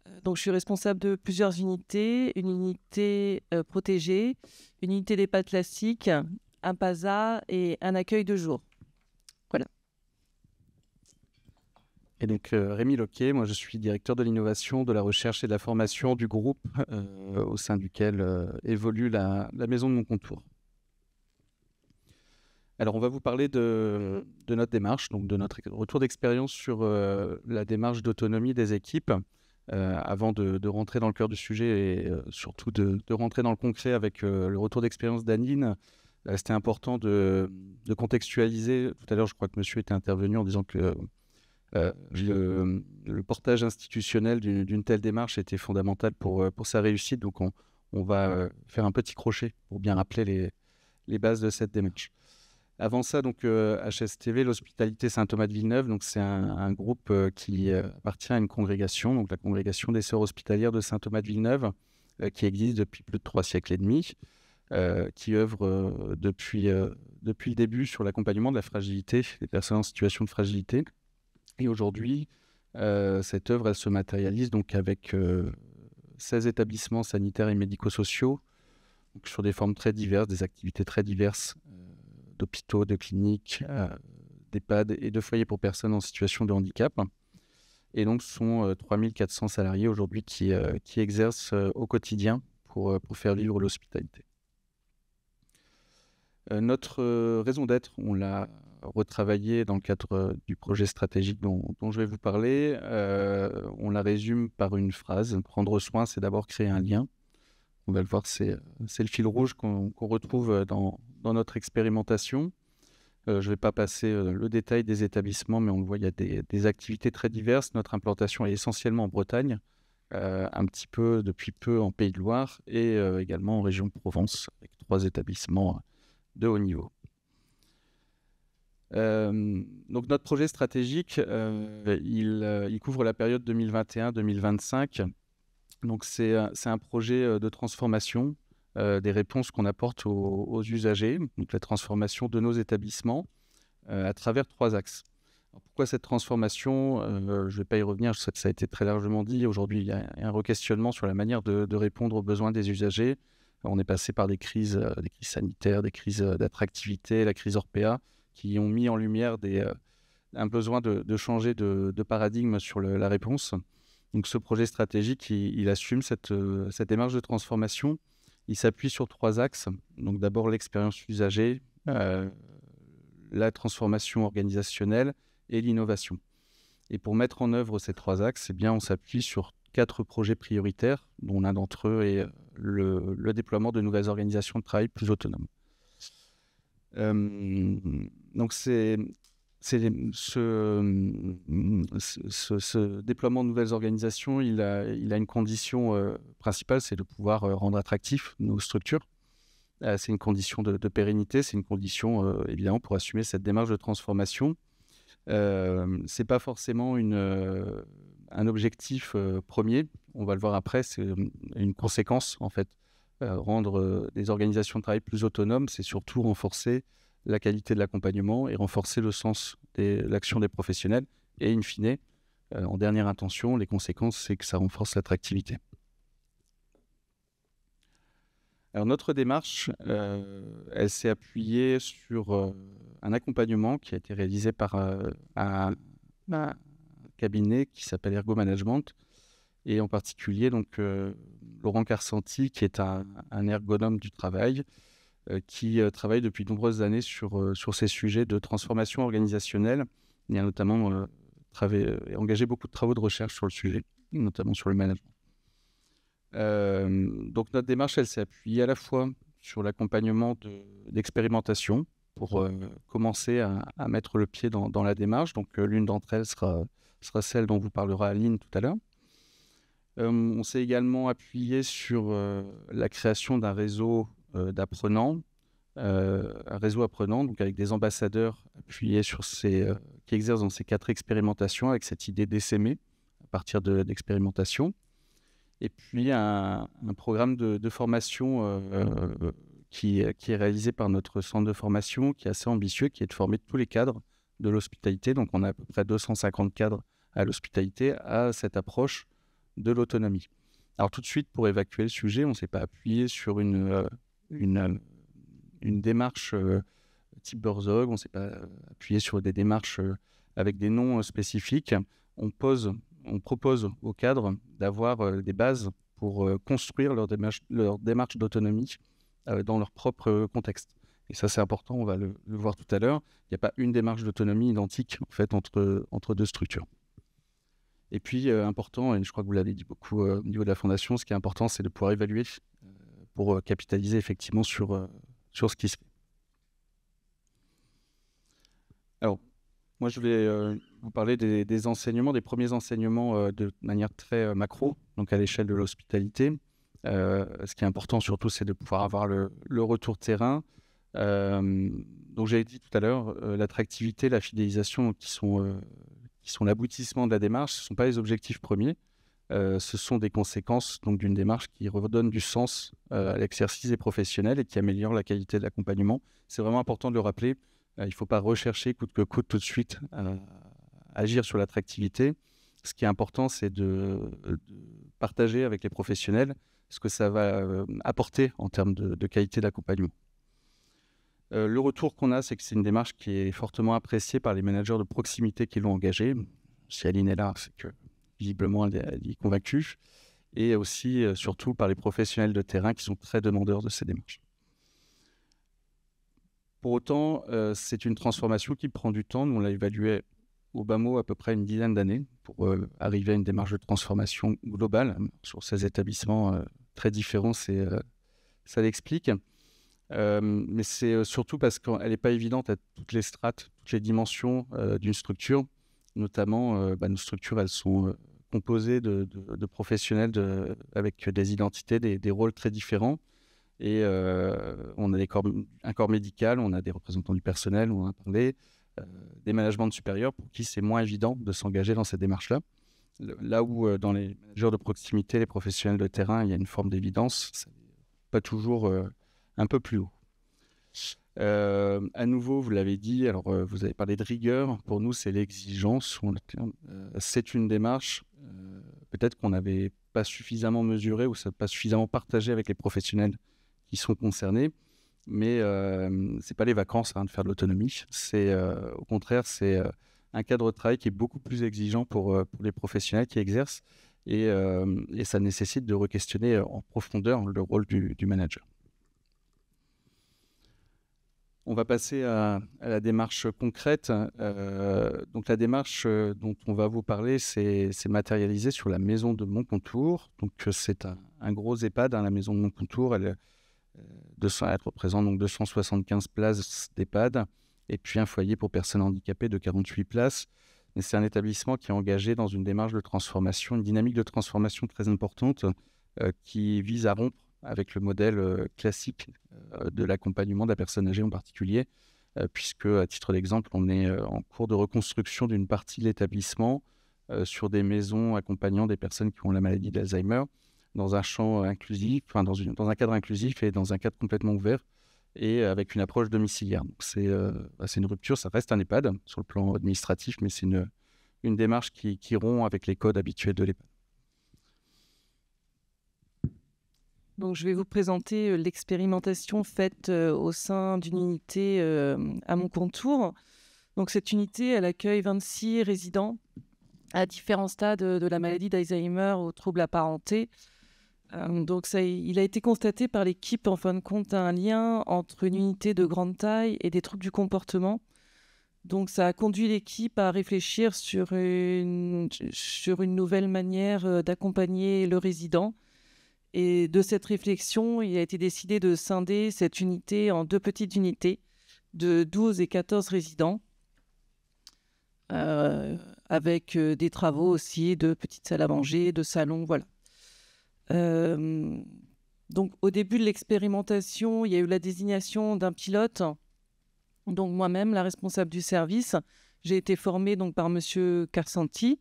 Euh, donc je suis responsable de plusieurs unités, une unité euh, protégée, une unité des pâtes classiques, un PASA et un accueil de jour. Voilà. Et donc Rémi Loquet, moi je suis directeur de l'innovation, de la recherche et de la formation du groupe au sein duquel évolue la, la maison de mon contour. Alors, on va vous parler de, notre démarche, donc de notre retour d'expérience sur euh, la démarche d'autonomie des équipes, euh, avant de, rentrer dans le cœur du sujet et euh, surtout de, rentrer dans le concret avec le retour d'expérience d'Anine. C'était important de, contextualiser. Tout à l'heure, je crois que monsieur était intervenu en disant que le, portage institutionnel d'une telle démarche était fondamental pour, sa réussite. Donc, on, va faire un petit crochet pour bien rappeler les, les bases de cette démarche. Avant ça, donc HSTV, euh, l'Hospitalité Saint-Thomas de Villeneuve, donc c'est un, groupe euh, qui euh, appartient à une congrégation, donc la congrégation des sœurs hospitalières de Saint-Thomas de Villeneuve, qui existe depuis plus de trois siècles et demi, qui œuvre depuis, depuis le début sur l'accompagnement de la fragilité, des personnes en situation de fragilité. Et aujourd'hui, cette œuvre, se matérialise donc avec 16 établissements sanitaires et médico-sociaux, sur des formes très diverses, des activités très diverses d'hôpitaux, de cliniques, euh, d'EHPAD et de foyers pour personnes en situation de handicap. Et donc, ce sont 3400 euh, salariés aujourd'hui qui, euh, qui exercent au quotidien pour, pour faire vivre l'hospitalité. notre raison d'être, on l'a retravaillé dans le cadre du projet stratégique dont, je vais vous parler. on la résume par une phrase. Prendre soin, c'est d'abord créer un lien on va le voir, euh, c'est le fil rouge qu'on retrouve euh, dans, notre expérimentation. Euh, je ne vais pas passer le détail des établissements, mais on le voit, il y a des, activités très diverses. Notre implantation est essentiellement en Bretagne, un petit peu depuis peu en Pays de Loire et également en région Provence, avec trois établissements de haut niveau. donc notre projet stratégique, il, il, couvre la période 2021-2025 donc euh, c'est un projet euh, de transformation euh, des réponses qu'on apporte aux, usagers, donc la transformation de nos établissements à travers trois axes. pourquoi cette transformation Je ne vais pas y revenir, ça, a été très largement dit. Aujourd'hui, il y a un requestionnement sur la manière de, répondre aux besoins des usagers. on est passé par des crises, des crises sanitaires, des crises d'attractivité, la crise Orpea, qui ont mis en lumière un besoin de, changer de, paradigme sur la réponse. Donc ce projet stratégique, il, assume euh, cette, démarche de transformation. Il s'appuie sur trois axes. Donc d'abord l'expérience usagée, euh, la transformation organisationnelle et l'innovation. Et pour mettre en œuvre ces trois axes, eh bien, on s'appuie sur quatre projets prioritaires, dont l'un d'entre eux est euh, le, déploiement de nouvelles organisations de travail plus autonomes. donc c'est ce, ce, déploiement de nouvelles organisations, il a, il a une condition euh, principale, c'est de pouvoir euh, rendre attractifs nos structures. Euh, c'est une condition de, pérennité, c'est une condition évidemment pour assumer cette démarche de transformation. Ce c'est pas forcément un objectif premier, on va le voir après, c'est une conséquence en fait. rendre les organisations de travail plus autonomes, c'est surtout renforcer la qualité de l'accompagnement et renforcer le sens de l'action des professionnels. Et in fine, euh, en dernière intention, les conséquences, c'est que ça renforce l'attractivité. Alors notre démarche, euh, elle s'est appuyée sur euh, un accompagnement qui a été réalisé par un, cabinet qui s'appelle Ergo Management, et en particulier donc Laurent Carsanti, qui est un, un ergonome du travail, euh, qui euh, travaille depuis de nombreuses années sur, euh, sur ces sujets de transformation organisationnelle. et a notamment engagé beaucoup de travaux de recherche sur le sujet, notamment sur le management. donc notre démarche, elle s'est appuyée à la fois sur l'accompagnement d'expérimentation pour commencer à, mettre le pied dans, la démarche. Donc l'une d'entre elles sera, sera, celle dont vous parlera Aline tout à l'heure. on s'est également appuyé sur la création d'un réseau euh, d'apprenants, euh, un réseau apprenant, donc avec des ambassadeurs appuyés sur ces, euh, qui exercent dans ces quatre expérimentations avec cette idée d'essayer à partir de l'expérimentation. Et puis un, un programme de, formation qui, qui, est réalisé par notre centre de formation, qui est assez ambitieux, qui est de former tous les cadres de l'hospitalité. Donc, on a à peu près 250 cadres à l'hospitalité à cette approche de l'autonomie. Alors, tout de suite, pour évacuer le sujet, on ne s'est pas appuyé sur une, euh, une, démarche euh, type Borzog, on ne s'est pas euh, appuyé sur des démarches avec des noms spécifiques. On, pose, on propose au cadre d'avoir des bases pour construire leur démarche, leur démarche d'autonomie dans leur propre contexte. Et ça, c'est important, on va le, voir tout à l'heure. Il n'y a pas une démarche d'autonomie identique en fait, entre, entre deux structures. Et puis, important, et je crois que vous l'avez dit beaucoup au niveau de la fondation, ce qui est important, c'est de pouvoir évaluer pour euh, capitaliser effectivement euh, sur, ce qui se fait. Alors, moi, je vais euh, vous parler des, enseignements, des premiers enseignements de manière très macro, donc à l'échelle de l'hospitalité. ce qui est important surtout, c'est de pouvoir avoir le, retour terrain. donc, j'avais dit tout à l'heure, l'attractivité, la fidélisation qui sont, qui sont l'aboutissement de la démarche, ce ne sont pas les objectifs premiers. Euh, ce sont des conséquences donc d'une démarche qui redonne du sens euh, à l'exercice des professionnels et qui améliore la qualité de l'accompagnement. C'est vraiment important de le rappeler. Euh, il ne faut pas rechercher coûte que coûte tout de suite agir sur l'attractivité. Ce qui est important, c'est de, partager avec les professionnels ce que ça va apporter en termes de, qualité d'accompagnement. le retour qu'on a, c'est que c'est une démarche qui est fortement appréciée par les managers de proximité qui l'ont engagée. Si Aline est là, c'est que visiblement, elle est, convaincue, et aussi, euh, surtout, par les professionnels de terrain qui sont très demandeurs de ces démarches. Pour autant, euh, c'est une transformation qui prend du temps. Nous, on l'a évalué au bas mot à peu près une dizaine d'années pour euh, arriver à une démarche de transformation globale hein, sur ces établissements très différents. ça l'explique. mais c'est surtout parce qu'elle n'est pas évidente à toutes les strates, toutes les dimensions d'une structure. Notamment, euh, bah, nos structures, elles sont euh, composées de, professionnels de, avec des identités, des, rôles très différents. Et euh, on a des corps, un corps médical, on a des représentants du personnel, on a des managements supérieurs pour qui c'est moins évident de s'engager dans cette démarche-là là où dans les managers de proximité, les professionnels de terrain, il y a une forme d'évidence, pas toujours un peu plus haut. Euh, à nouveau, vous l'avez dit, alors euh, vous avez parlé de rigueur. Pour nous, c'est l'exigence. Euh, c'est une démarche peut-être qu'on n'avait pas suffisamment mesuré ou pas suffisamment partagé avec les professionnels qui sont concernés. Mais ce c'est pas les vacances hein, de faire de l'autonomie. C'est au contraire, c'est un cadre de travail qui est beaucoup plus exigeant pour, les professionnels qui exercent et, ça nécessite de re-questionner en profondeur le rôle du manager. On va passer à, la démarche concrète. Euh, donc la démarche euh, dont on va vous parler, c'est matérialisée sur la maison de Montcontour. Donc euh, c'est un, gros EHPAD, hein, la maison de Montcontour. Elle, représente donc 275 places d'EHPAD et puis un foyer pour personnes handicapées de 48 places. Mais c'est un établissement qui est engagé dans une démarche de transformation, une dynamique de transformation très importante qui vise à rompre avec le modèle euh, classique euh, de l'accompagnement de la personne âgée en particulier, euh, puisque, à titre d'exemple, on est en cours de reconstruction d'une partie de l'établissement sur des maisons accompagnant des personnes qui ont la maladie d'Alzheimer dans un champ inclusif, enfin dans, une, un cadre inclusif et dans un cadre complètement ouvert et avec une approche domiciliaire. Donc c'est bah, une rupture, ça reste un EHPAD sur le plan administratif, mais c'est une, démarche qui, qui rompt avec les codes habituels de l'EHPAD. je vais vous présenter euh, l'expérimentation faite euh, au sein d'une unité euh, à mon contour. Donc, cette unité, elle accueille 26 résidents à différents stades de la maladie d'Alzheimer aux troubles apparentés. il a été constaté par l'équipe, en fin de compte, un lien entre une unité de grande taille et des troubles du comportement. Donc, ça a conduit l'équipe à réfléchir sur sur une nouvelle manière d'accompagner le résident et de cette réflexion, il a été décidé de scinder cette unité en deux petites unités de 12 et 14 résidents, euh, avec euh, des travaux aussi de petites salles à manger, de salons, voilà. Euh, donc au début de l'expérimentation, il y a eu la désignation d'un pilote, donc moi-même, la responsable du service. J'ai été formée donc par Monsieur Carsanti,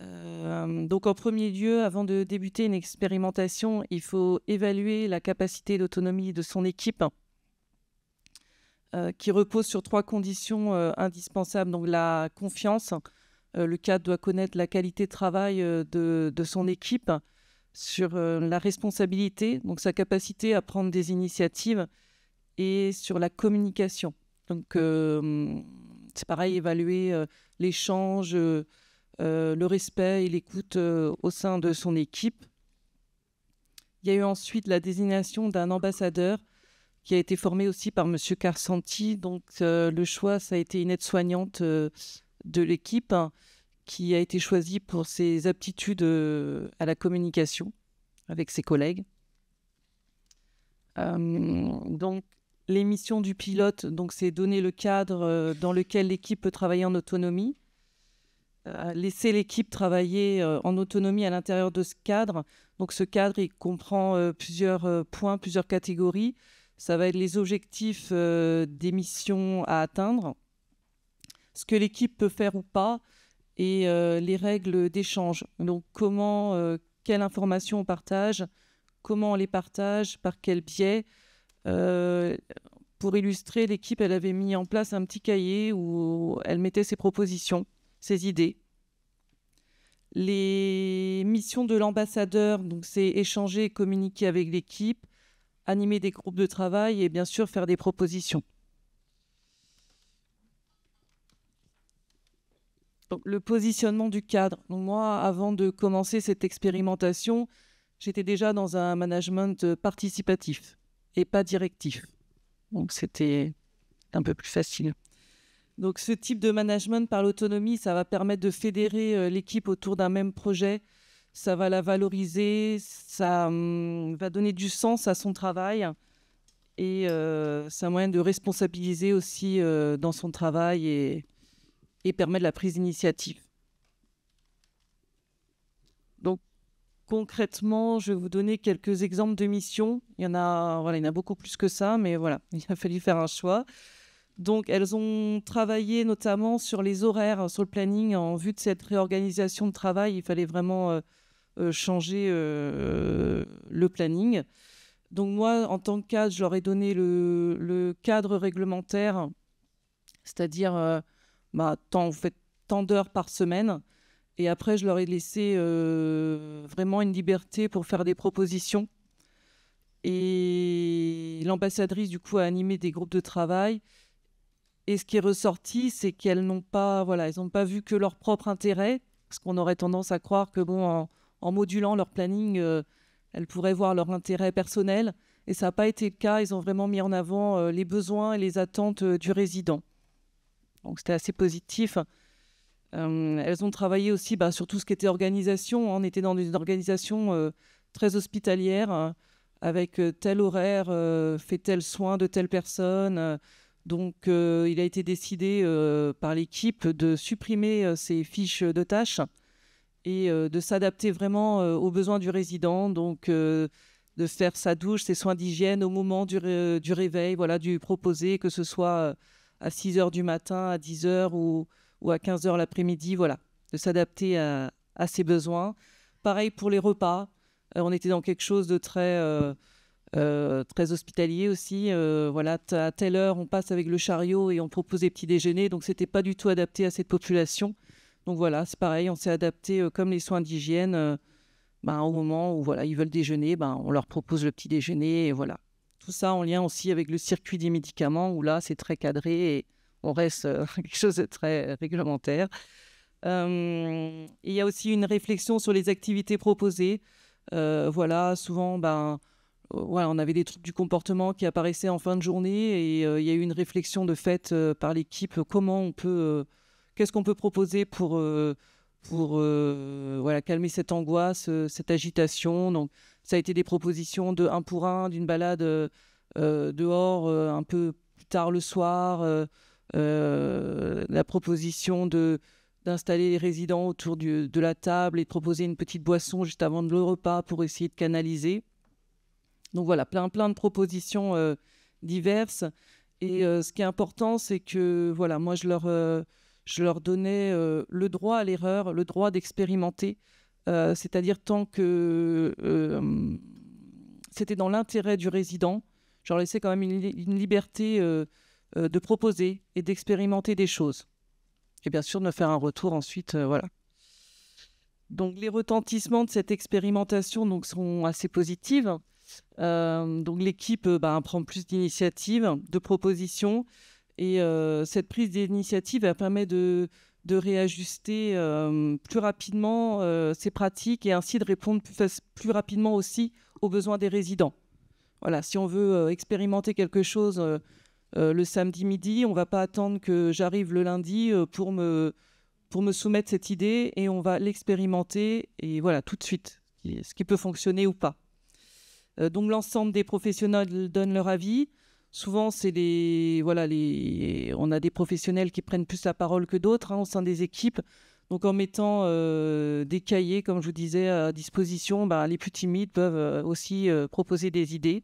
euh, donc en premier lieu, avant de débuter une expérimentation, il faut évaluer la capacité d'autonomie de son équipe euh, qui repose sur trois conditions euh, indispensables. Donc la confiance, le cadre doit connaître la qualité de travail de, de, son équipe, sur la responsabilité, donc sa capacité à prendre des initiatives, et sur la communication. Donc c'est pareil, évaluer l'échange euh, le respect et l'écoute euh, au sein de son équipe. Il y a eu ensuite la désignation d'un ambassadeur qui a été formé aussi par M. Carsanti. Donc euh, le choix, ça a été une aide-soignante de l'équipe hein, qui a été choisie pour ses aptitudes à la communication avec ses collègues. donc les missions du pilote, donc c'est donner le cadre dans lequel l'équipe peut travailler en autonomie, euh, laisser l'équipe travailler euh, en autonomie à l'intérieur de ce cadre. Donc ce cadre, il comprend euh, plusieurs points, plusieurs catégories. Ça va être les objectifs des missions à atteindre, ce que l'équipe peut faire ou pas, et les règles d'échange. Donc comment, quelle information on partage, comment on les partage, par quel biais. pour illustrer, l'équipe, elle avait mis en place un petit cahier où elle mettait ses propositions ses idées. Les missions de l'ambassadeur, donc c'est échanger et communiquer avec l'équipe, animer des groupes de travail et bien sûr faire des propositions. le positionnement du cadre. moi, avant de commencer cette expérimentation, j'étais déjà dans un management participatif et pas directif. Donc c'était un peu plus facile. Donc ce type de management par l'autonomie, ça va permettre de fédérer euh, l'équipe autour d'un même projet, ça va la valoriser, ça hum, va donner du sens à son travail et euh, c'est un moyen de responsabiliser aussi euh, dans son travail et, permettre la prise d'initiative. Donc concrètement, je vais vous donner quelques exemples de missions. Il y en a, il y en a beaucoup plus que ça, mais voilà, [laughs] il a fallu faire un choix. Donc elles ont travaillé notamment sur les horaires, hein, sur le planning. En vue de cette réorganisation de travail, il fallait vraiment euh, euh, changer euh, le planning. Donc moi, en tant que cadre, je leur ai donné le, cadre réglementaire, c'est-à-dire bah, tant d'heures par semaine. Et après, je leur ai laissé vraiment une liberté pour faire des propositions. Et l'ambassadrice, du coup, a animé des groupes de travail. Et ce qui est ressorti, c'est qu'elles n'ont pas, voilà, elles n'ont pas vu que leur propre intérêt, parce qu'on aurait tendance à croire que bon, en, modulant leur planning, euh, elles pourraient voir leur intérêt personnel. Et ça n'a pas été le cas. Ils ont vraiment mis en avant euh, les besoins et les attentes euh, du résident. Donc c'était assez positif. elles ont travaillé aussi bah, sur tout ce qui était organisation. Hein. On était dans une organisation très hospitalière, hein, avec tel horaire, fait tel soin de telle personne donc, euh, il a été décidé euh, par l'équipe de supprimer euh, ces fiches de tâches et de s'adapter vraiment aux besoins du résident. Donc, de faire sa douche, ses soins d'hygiène au moment du, réveil, voilà, du proposer, que ce soit à 6 h du matin, à 10 h ou, à 15 h l'après-midi, voilà, de s'adapter à, ses besoins. Pareil pour les repas. on était dans quelque chose de très euh, très hospitalier aussi. Euh, voilà, à telle heure, on passe avec le chariot et on propose des petits déjeuners. Donc, c'était pas du tout adapté à cette population. Donc voilà, c'est pareil, on s'est adapté euh, comme les soins d'hygiène. Ben, au moment où voilà, ils veulent déjeuner, ben, on leur propose le petit déjeuner et voilà. Tout ça en lien aussi avec le circuit des médicaments où là, c'est très cadré et on reste [laughs] quelque chose de très réglementaire. il y a aussi une réflexion sur les activités proposées. voilà, souvent, ben, on avait des trucs du comportement qui apparaissaient en fin de journée et euh, il y a eu une réflexion de fait euh, par l'équipe comment on peut, euh, qu'est-ce qu'on peut proposer pour, pour voilà, calmer cette angoisse, cette agitation. Donc, ça a été des propositions de un pour un, d'une balade dehors un peu plus tard le soir, la proposition de d'installer les résidents autour de la table et de proposer une petite boisson juste avant le repas pour essayer de canaliser. Donc voilà, plein, plein de propositions euh, diverses. Et euh, ce qui est important, c'est que voilà, moi, je leur, euh, je leur donnais le droit à l'erreur, le droit d'expérimenter. C'est-à-dire tant que c'était dans l'intérêt du résident, je leur laissais quand même une, liberté de proposer et d'expérimenter des choses. Et bien sûr, de me faire un retour ensuite. voilà. Donc, les retentissements de cette expérimentation donc, sont assez positifs. Euh, donc l'équipe euh, bah, prend plus d'initiatives, de propositions, et euh, cette prise d'initiative permet de, de réajuster plus rapidement ses pratiques et ainsi de répondre plus, rapidement aussi aux besoins des résidents. Voilà, si on veut expérimenter quelque chose le samedi midi, on ne va pas attendre que j'arrive le lundi pour, me, pour me soumettre cette idée et on va l'expérimenter et voilà, tout de suite, ce qui peut fonctionner ou pas. Euh, donc l'ensemble des professionnels donnent leur avis. Souvent, c'est voilà les on a des professionnels qui prennent plus la parole que d'autres hein, au sein des équipes. Donc en mettant euh, des cahiers, comme je vous disais, à disposition, bah, les plus timides peuvent euh, aussi proposer des idées.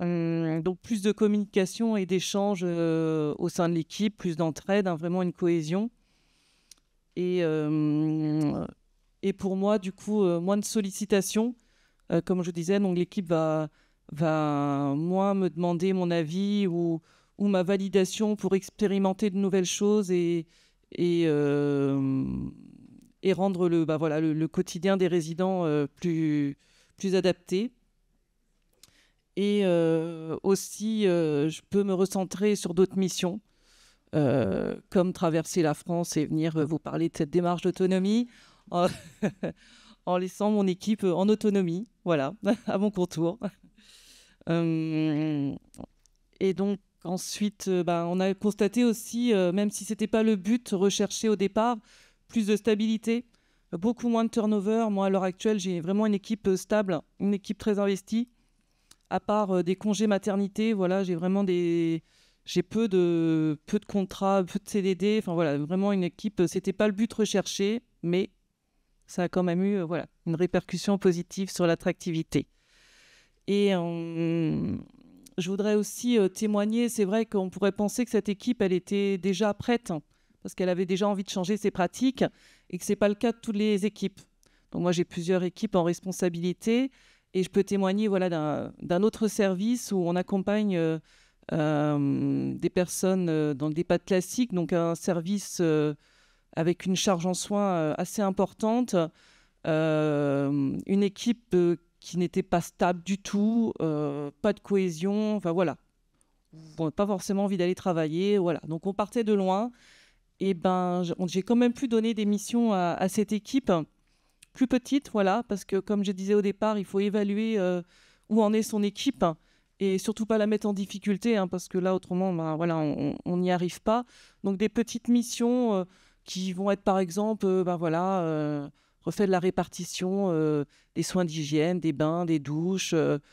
Hum, donc plus de communication et d'échange au sein de l'équipe, plus d'entraide, hein, vraiment une cohésion. et pour moi, du coup, moins de sollicitations euh, comme je disais, donc l'équipe va, va moi me demander mon avis ou, ou ma validation pour expérimenter de nouvelles choses et, et, euh, et rendre le, bah, voilà, le, quotidien des résidents euh, plus, plus adapté. Et aussi, je peux me recentrer sur d'autres missions. comme traverser la France et venir vous parler de cette démarche d'autonomie oh, [laughs] en laissant mon équipe euh, en autonomie, voilà, [laughs] à mon contour. Euh, et donc ensuite, euh, bah, on a constaté aussi, même si ce n'était pas le but recherché au départ, plus de stabilité, beaucoup moins de turnover. Moi, à l'heure actuelle, j'ai vraiment une équipe stable, une équipe très investie. À part des congés maternité, voilà, j'ai vraiment des, j'ai peu de peu de contrats, peu de CDD. Enfin voilà, vraiment une équipe. C'était pas le but recherché, mais ça a quand même eu euh, voilà, une répercussion positive sur l'attractivité. Et euh, je voudrais aussi euh, témoigner, c'est vrai qu'on pourrait penser que cette équipe, elle était déjà prête, hein, parce qu'elle avait déjà envie de changer ses pratiques, et que ce n'est pas le cas de toutes les équipes. Donc moi, j'ai plusieurs équipes en responsabilité, et je peux témoigner voilà, d'un autre service où on accompagne des personnes dans le départ classique, donc un service avec une charge en soins euh, assez importante, euh, une équipe euh, qui n'était pas stable du tout, pas de cohésion, enfin voilà. pas forcément envie d'aller travailler, voilà. Donc on partait de loin. Et ben, j'ai quand même pu donner des missions à, cette équipe plus petite, voilà, parce que comme je disais au départ, il faut évaluer où en est son équipe et surtout pas la mettre en difficulté, hein, parce que là, autrement, ben, voilà, on n'y arrive pas. Donc des petites missions qui vont être par exemple, euh, ben voilà, euh, refait de la répartition euh, des soins d'hygiène, des bains, des douches. au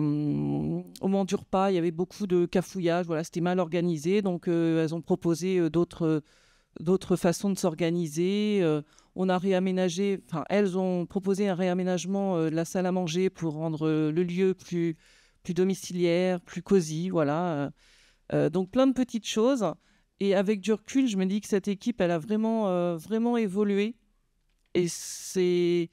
moment du repas, il y avait beaucoup de cafouillage, voilà, c'était mal organisé, donc elles ont proposé d'autres, d'autres façons de s'organiser. on a réaménagé, enfin, elles ont proposé un réaménagement de la salle à manger pour rendre le lieu plus, plus domiciliaire, plus cosy, voilà. donc plein de petites choses. Et avec du recul, je me dis que cette équipe, elle a vraiment, euh, vraiment évolué. Et c'est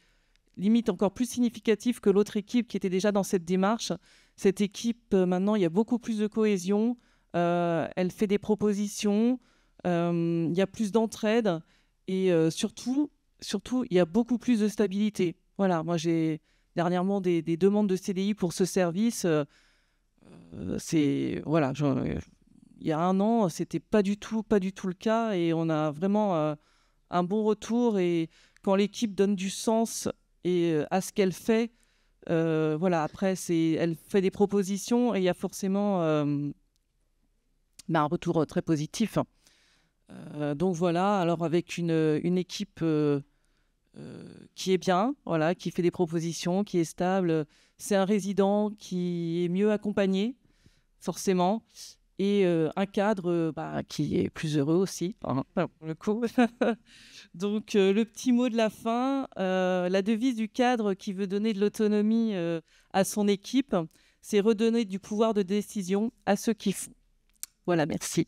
limite encore plus significatif que l'autre équipe qui était déjà dans cette démarche. Cette équipe, euh, maintenant, il y a beaucoup plus de cohésion. Euh, elle fait des propositions. il y a plus d'entraide. Et surtout, surtout, il y a beaucoup plus de stabilité. Voilà, moi, j'ai dernièrement des, des, demandes de CDI pour ce service. c'est. Voilà, je, il y a un an, c'était pas du tout, pas du tout le cas, et on a vraiment euh, un bon retour. Et quand l'équipe donne du sens et euh, à ce qu'elle fait, euh, voilà. Après, c'est, elle fait des propositions, et il y a forcément bah, un retour très positif. donc voilà. Alors avec une, une équipe qui est bien, voilà, qui fait des propositions, qui est stable, c'est un résident qui est mieux accompagné, forcément et euh, un cadre euh, bah, qui est plus heureux aussi, [laughs] pour le coup. [laughs] Donc, euh, le petit mot de la fin, la devise du cadre qui veut donner de l'autonomie à son équipe, c'est redonner du pouvoir de décision à ceux qui font. Voilà, merci.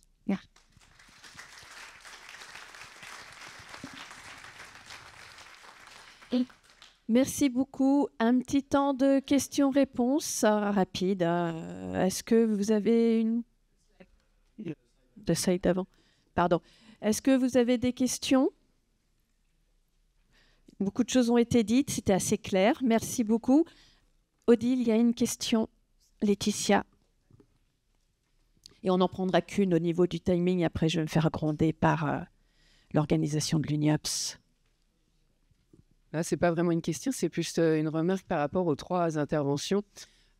Merci beaucoup. Un petit temps de questions-réponses rapide. Est-ce que vous avez une de d'avant. Pardon. Est-ce que vous avez des questions Beaucoup de choses ont été dites, c'était assez clair. Merci beaucoup. Odile, il y a une question. Laetitia. Et on n'en prendra qu'une au niveau du timing. Après, je vais me faire gronder par euh, l'organisation de l'UNIOPS. Là, ce n'est pas vraiment une question, c'est plus euh, une remarque par rapport aux trois interventions.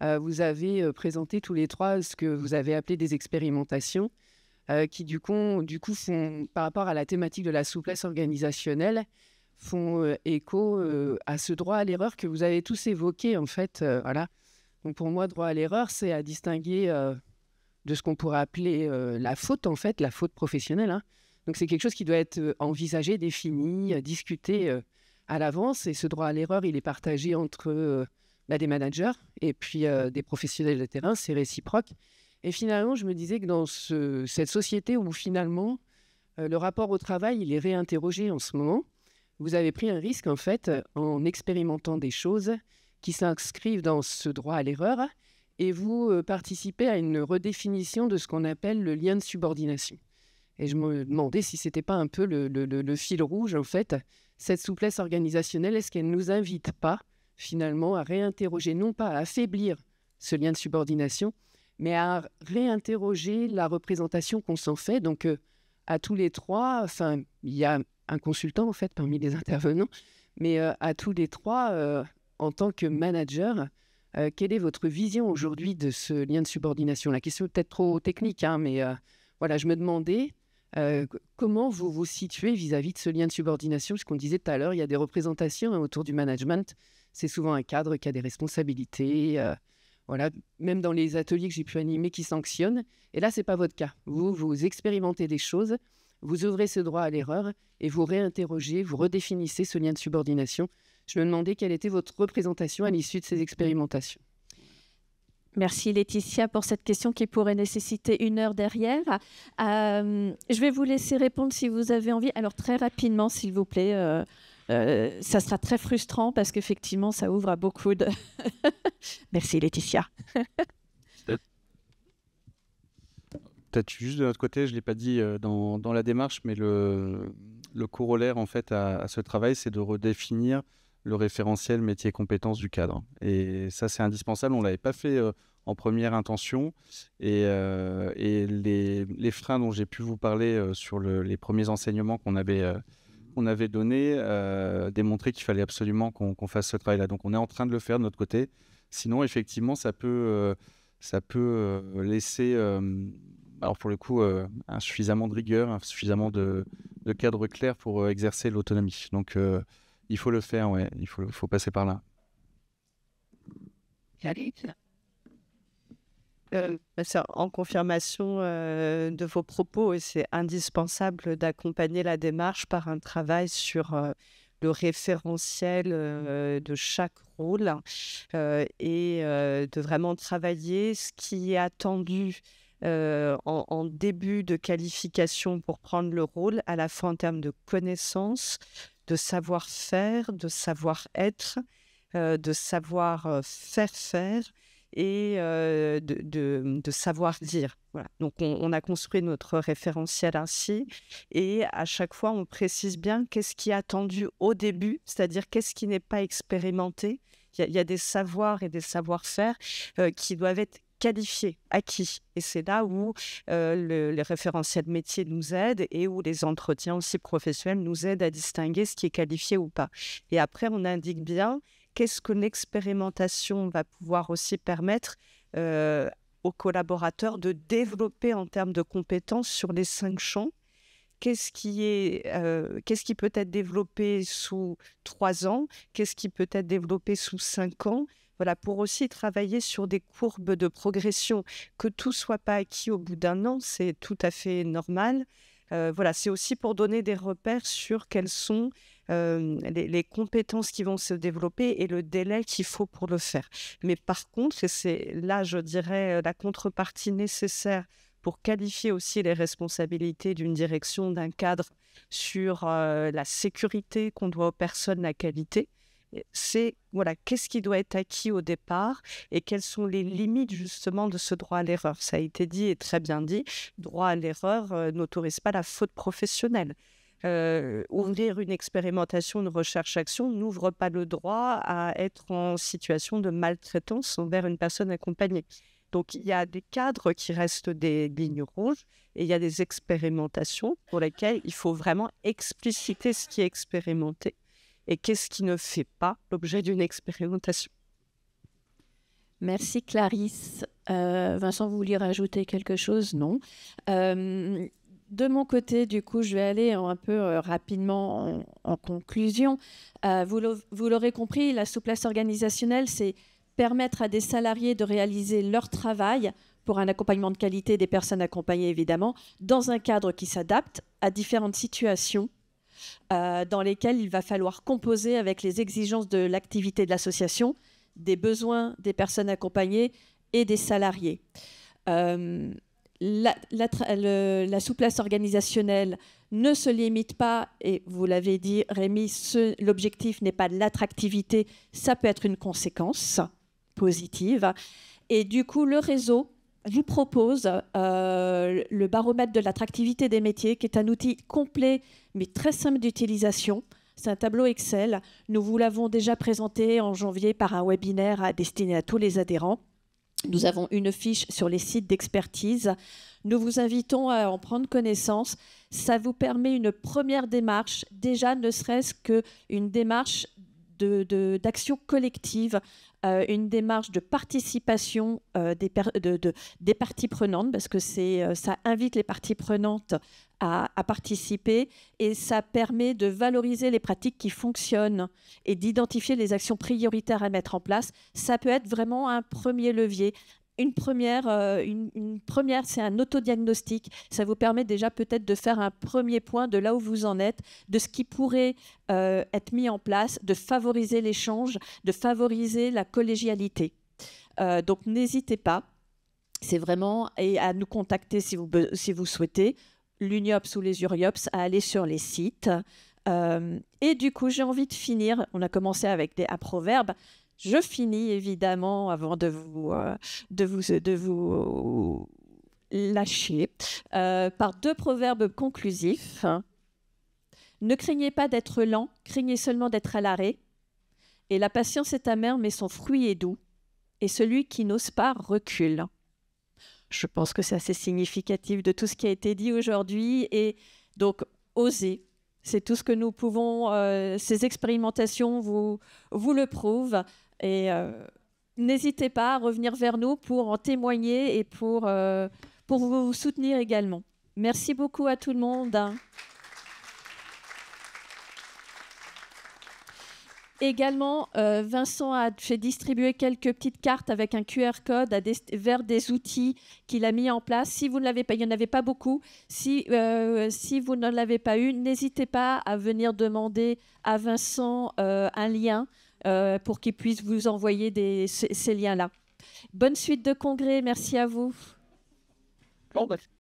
Euh, vous avez présenté tous les trois ce que vous avez appelé des expérimentations. Euh, qui du coup, du coup par rapport à la thématique de la souplesse organisationnelle, font euh, écho euh, à ce droit à l'erreur que vous avez tous évoqué en fait. voilà. Donc pour moi, droit à l'erreur, c'est à distinguer de ce qu'on pourrait appeler la faute en fait, la faute professionnelle. Hein. Donc c'est quelque chose qui doit être envisagé, défini, discuté à l'avance. Et ce droit à l'erreur, il est partagé entre bah, des managers et puis des professionnels de terrain. C'est réciproque. Et finalement, je me disais que dans cette société où finalement euh, le rapport au travail, il est réinterrogé en ce moment, vous avez pris un risque en fait en expérimentant des choses qui s'inscrivent dans ce droit à l'erreur et vous euh, participez à une redéfinition de ce qu'on appelle le lien de subordination. Et je me demandais si ce n'était pas un peu le, le, fil rouge en fait, cette souplesse organisationnelle, est-ce qu'elle ne nous invite pas finalement à réinterroger, non pas à affaiblir ce lien de subordination, mais à réinterroger la représentation qu'on s'en fait. Donc, euh, à tous les trois, enfin, il y a un consultant, en fait, parmi les [laughs] intervenants, mais euh, à tous les trois, euh, en tant que manager, quelle est votre vision aujourd'hui de ce lien de subordination La question est peut-être trop technique, hein, mais voilà, je me demandais comment vous vous situez vis-à-vis de ce lien de subordination, puisqu'on disait tout à l'heure, il y a des représentations hein, autour du management. C'est souvent un cadre qui a des responsabilités, voilà, même dans les ateliers que j'ai pu animer qui sanctionnent. Et là, c'est pas votre cas. Vous, vous expérimentez des choses, vous ouvrez ce droit à l'erreur et vous réinterrogez, vous redéfinissez ce lien de subordination. Je me demandais quelle était votre représentation à l'issue de ces expérimentations. Merci Laetitia pour cette question qui pourrait nécessiter une heure derrière. Euh, je vais vous laisser répondre si vous avez envie. Alors très rapidement, s'il vous plaît. Euh, euh, ça sera très frustrant parce qu'effectivement, ça ouvre à beaucoup de. [laughs] Merci Laetitia. Peut-être juste de notre côté, je ne l'ai pas dit euh, dans, la démarche, mais le, corollaire en fait à, ce travail, c'est de redéfinir le référentiel métier compétences du cadre. Et ça, c'est indispensable. On ne l'avait pas fait euh, en première intention. Et, les, freins dont j'ai pu vous parler sur les premiers enseignements qu'on avait qu'on avait donné euh, qu'il fallait absolument qu'on fasse ce travail-là. Donc on est en train de le faire de notre côté. Sinon, effectivement, ça peut, euh, ça peut euh, laisser, euh, alors pour le coup, suffisamment de rigueur, suffisamment de, de cadre clair pour exercer l'autonomie. Donc il faut le faire, ouais. il faut, faut passer par là. Salut. Euh, bah, en confirmation euh, de vos propos et c'est indispensable d'accompagner la démarche par un travail sur euh, le référentiel de chaque rôle et de vraiment travailler ce qui est attendu en, début de qualification pour prendre le rôle, à la fois en termes de connaissances, de savoir-faire, de savoir-être, de savoir faire faire et euh, de, savoir dire. Voilà. Donc on, a construit notre référentiel ainsi et à chaque fois on précise bien qu'est-ce qui est attendu au début, c'est-à-dire qu'est-ce qui n'est pas expérimenté. Il y, a des savoirs et des savoir-faire euh, qui doivent être qualifiés, acquis. Et c'est là où euh, le, les référentiels métier nous aident et où les entretiens aussi professionnels nous aident à distinguer ce qui est qualifié ou pas. Et après, on indique bien qu'est-ce que l'expérimentation va pouvoir aussi permettre euh, aux collaborateurs de développer en termes de compétences sur les cinq champs Qu'est-ce qui, est, euh, qu'est-ce qui peut être développé sous trois ans Qu'est-ce qui peut être développé sous cinq ans voilà, pour aussi travailler sur des courbes de progression, que tout soit pas acquis au bout d'un an, c'est tout à fait normal. Euh, voilà, c'est aussi pour donner des repères sur quels sont euh, les, compétences qui vont se développer et le délai qu'il faut pour le faire. Mais par contre, c'est là, je dirais, euh, la contrepartie nécessaire pour qualifier aussi les responsabilités d'une direction, d'un cadre sur euh, la sécurité qu'on doit aux personnes, la qualité, c'est voilà, qu'est-ce qui doit être acquis au départ et quelles sont les limites justement de ce droit à l'erreur. Ça a été dit et très bien dit, droit à l'erreur n'autorise pas la faute professionnelle. Euh, ouvrir une expérimentation de recherche-action n'ouvre pas le droit à être en situation de maltraitance envers une personne accompagnée. Donc il y a des cadres qui restent des lignes rouges et il y a des expérimentations pour lesquelles il faut vraiment expliciter ce qui est expérimenté et qu'est-ce qui ne fait pas l'objet d'une expérimentation. Merci Clarisse. Euh, Vincent, vous vouliez rajouter quelque chose Non. Euh, de mon côté, du coup, je vais aller un peu euh, rapidement en, conclusion. Euh, vous l'aurez compris, la souplesse organisationnelle, c'est permettre à des salariés de réaliser leur travail pour un accompagnement de qualité des personnes accompagnées, évidemment, dans un cadre qui s'adapte à différentes situations euh, dans lesquelles il va falloir composer avec les exigences de l'activité de l'association, des besoins des personnes accompagnées et des salariés la, souplesse organisationnelle ne se limite pas, et vous l'avez dit Rémi, l'objectif n'est pas de l'attractivité, ça peut être une conséquence positive. Et du coup, le réseau vous propose euh, le baromètre de l'attractivité des métiers, qui est un outil complet, mais très simple d'utilisation. C'est un tableau Excel. Nous vous l'avons déjà présenté en janvier par un webinaire destiné à tous les adhérents. Nous avons une fiche sur les sites d'expertise. Nous vous invitons à en prendre connaissance. Ça vous permet une première démarche, déjà ne serait-ce qu'une démarche d'action collective euh, une démarche de participation euh, des, parties prenantes, parce que euh, ça invite les parties prenantes à, à, participer et ça permet de valoriser les pratiques qui fonctionnent et d'identifier les actions prioritaires à mettre en place. Ça peut être vraiment un premier levier une première, euh, une, première c'est un autodiagnostic. Ça vous permet déjà peut-être de faire un premier point de là où vous en êtes, de ce qui pourrait euh, être mis en place, de favoriser l'échange, de favoriser la collégialité. Euh, donc n'hésitez pas, c'est vraiment et à nous contacter si vous, si vous souhaitez, l'UNIOPS ou les URIOPS, à aller sur les sites. et du coup, j'ai envie de finir, on a commencé avec des, proverbes. Je finis évidemment avant de vous, euh, de vous, euh, de vous lâcher euh, par deux proverbes conclusifs. Ne craignez pas d'être lent, craignez seulement d'être à l'arrêt. Et la patience est amère, mais son fruit est doux. Et celui qui n'ose pas recule. Je pense que c'est assez significatif de tout ce qui a été dit aujourd'hui. Et donc, oser, c'est tout ce que nous pouvons, ces expérimentations vous, vous le prouvent. Et euh, n'hésitez pas à revenir vers nous pour en témoigner et pour, euh, pour vous soutenir également. Merci beaucoup à tout le monde. Également, euh, Vincent a fait distribuer quelques petites cartes avec un QR code vers des outils qu'il a mis en place. Si vous ne l'avez pas, il n'y en avait pas beaucoup. Si, si vous ne l'avez pas eu, n'hésitez pas à venir demander à Vincent un lien euh, pour qu'ils puissent vous envoyer ces, liens-là. Bonne suite de congrès, merci à vous. Bah,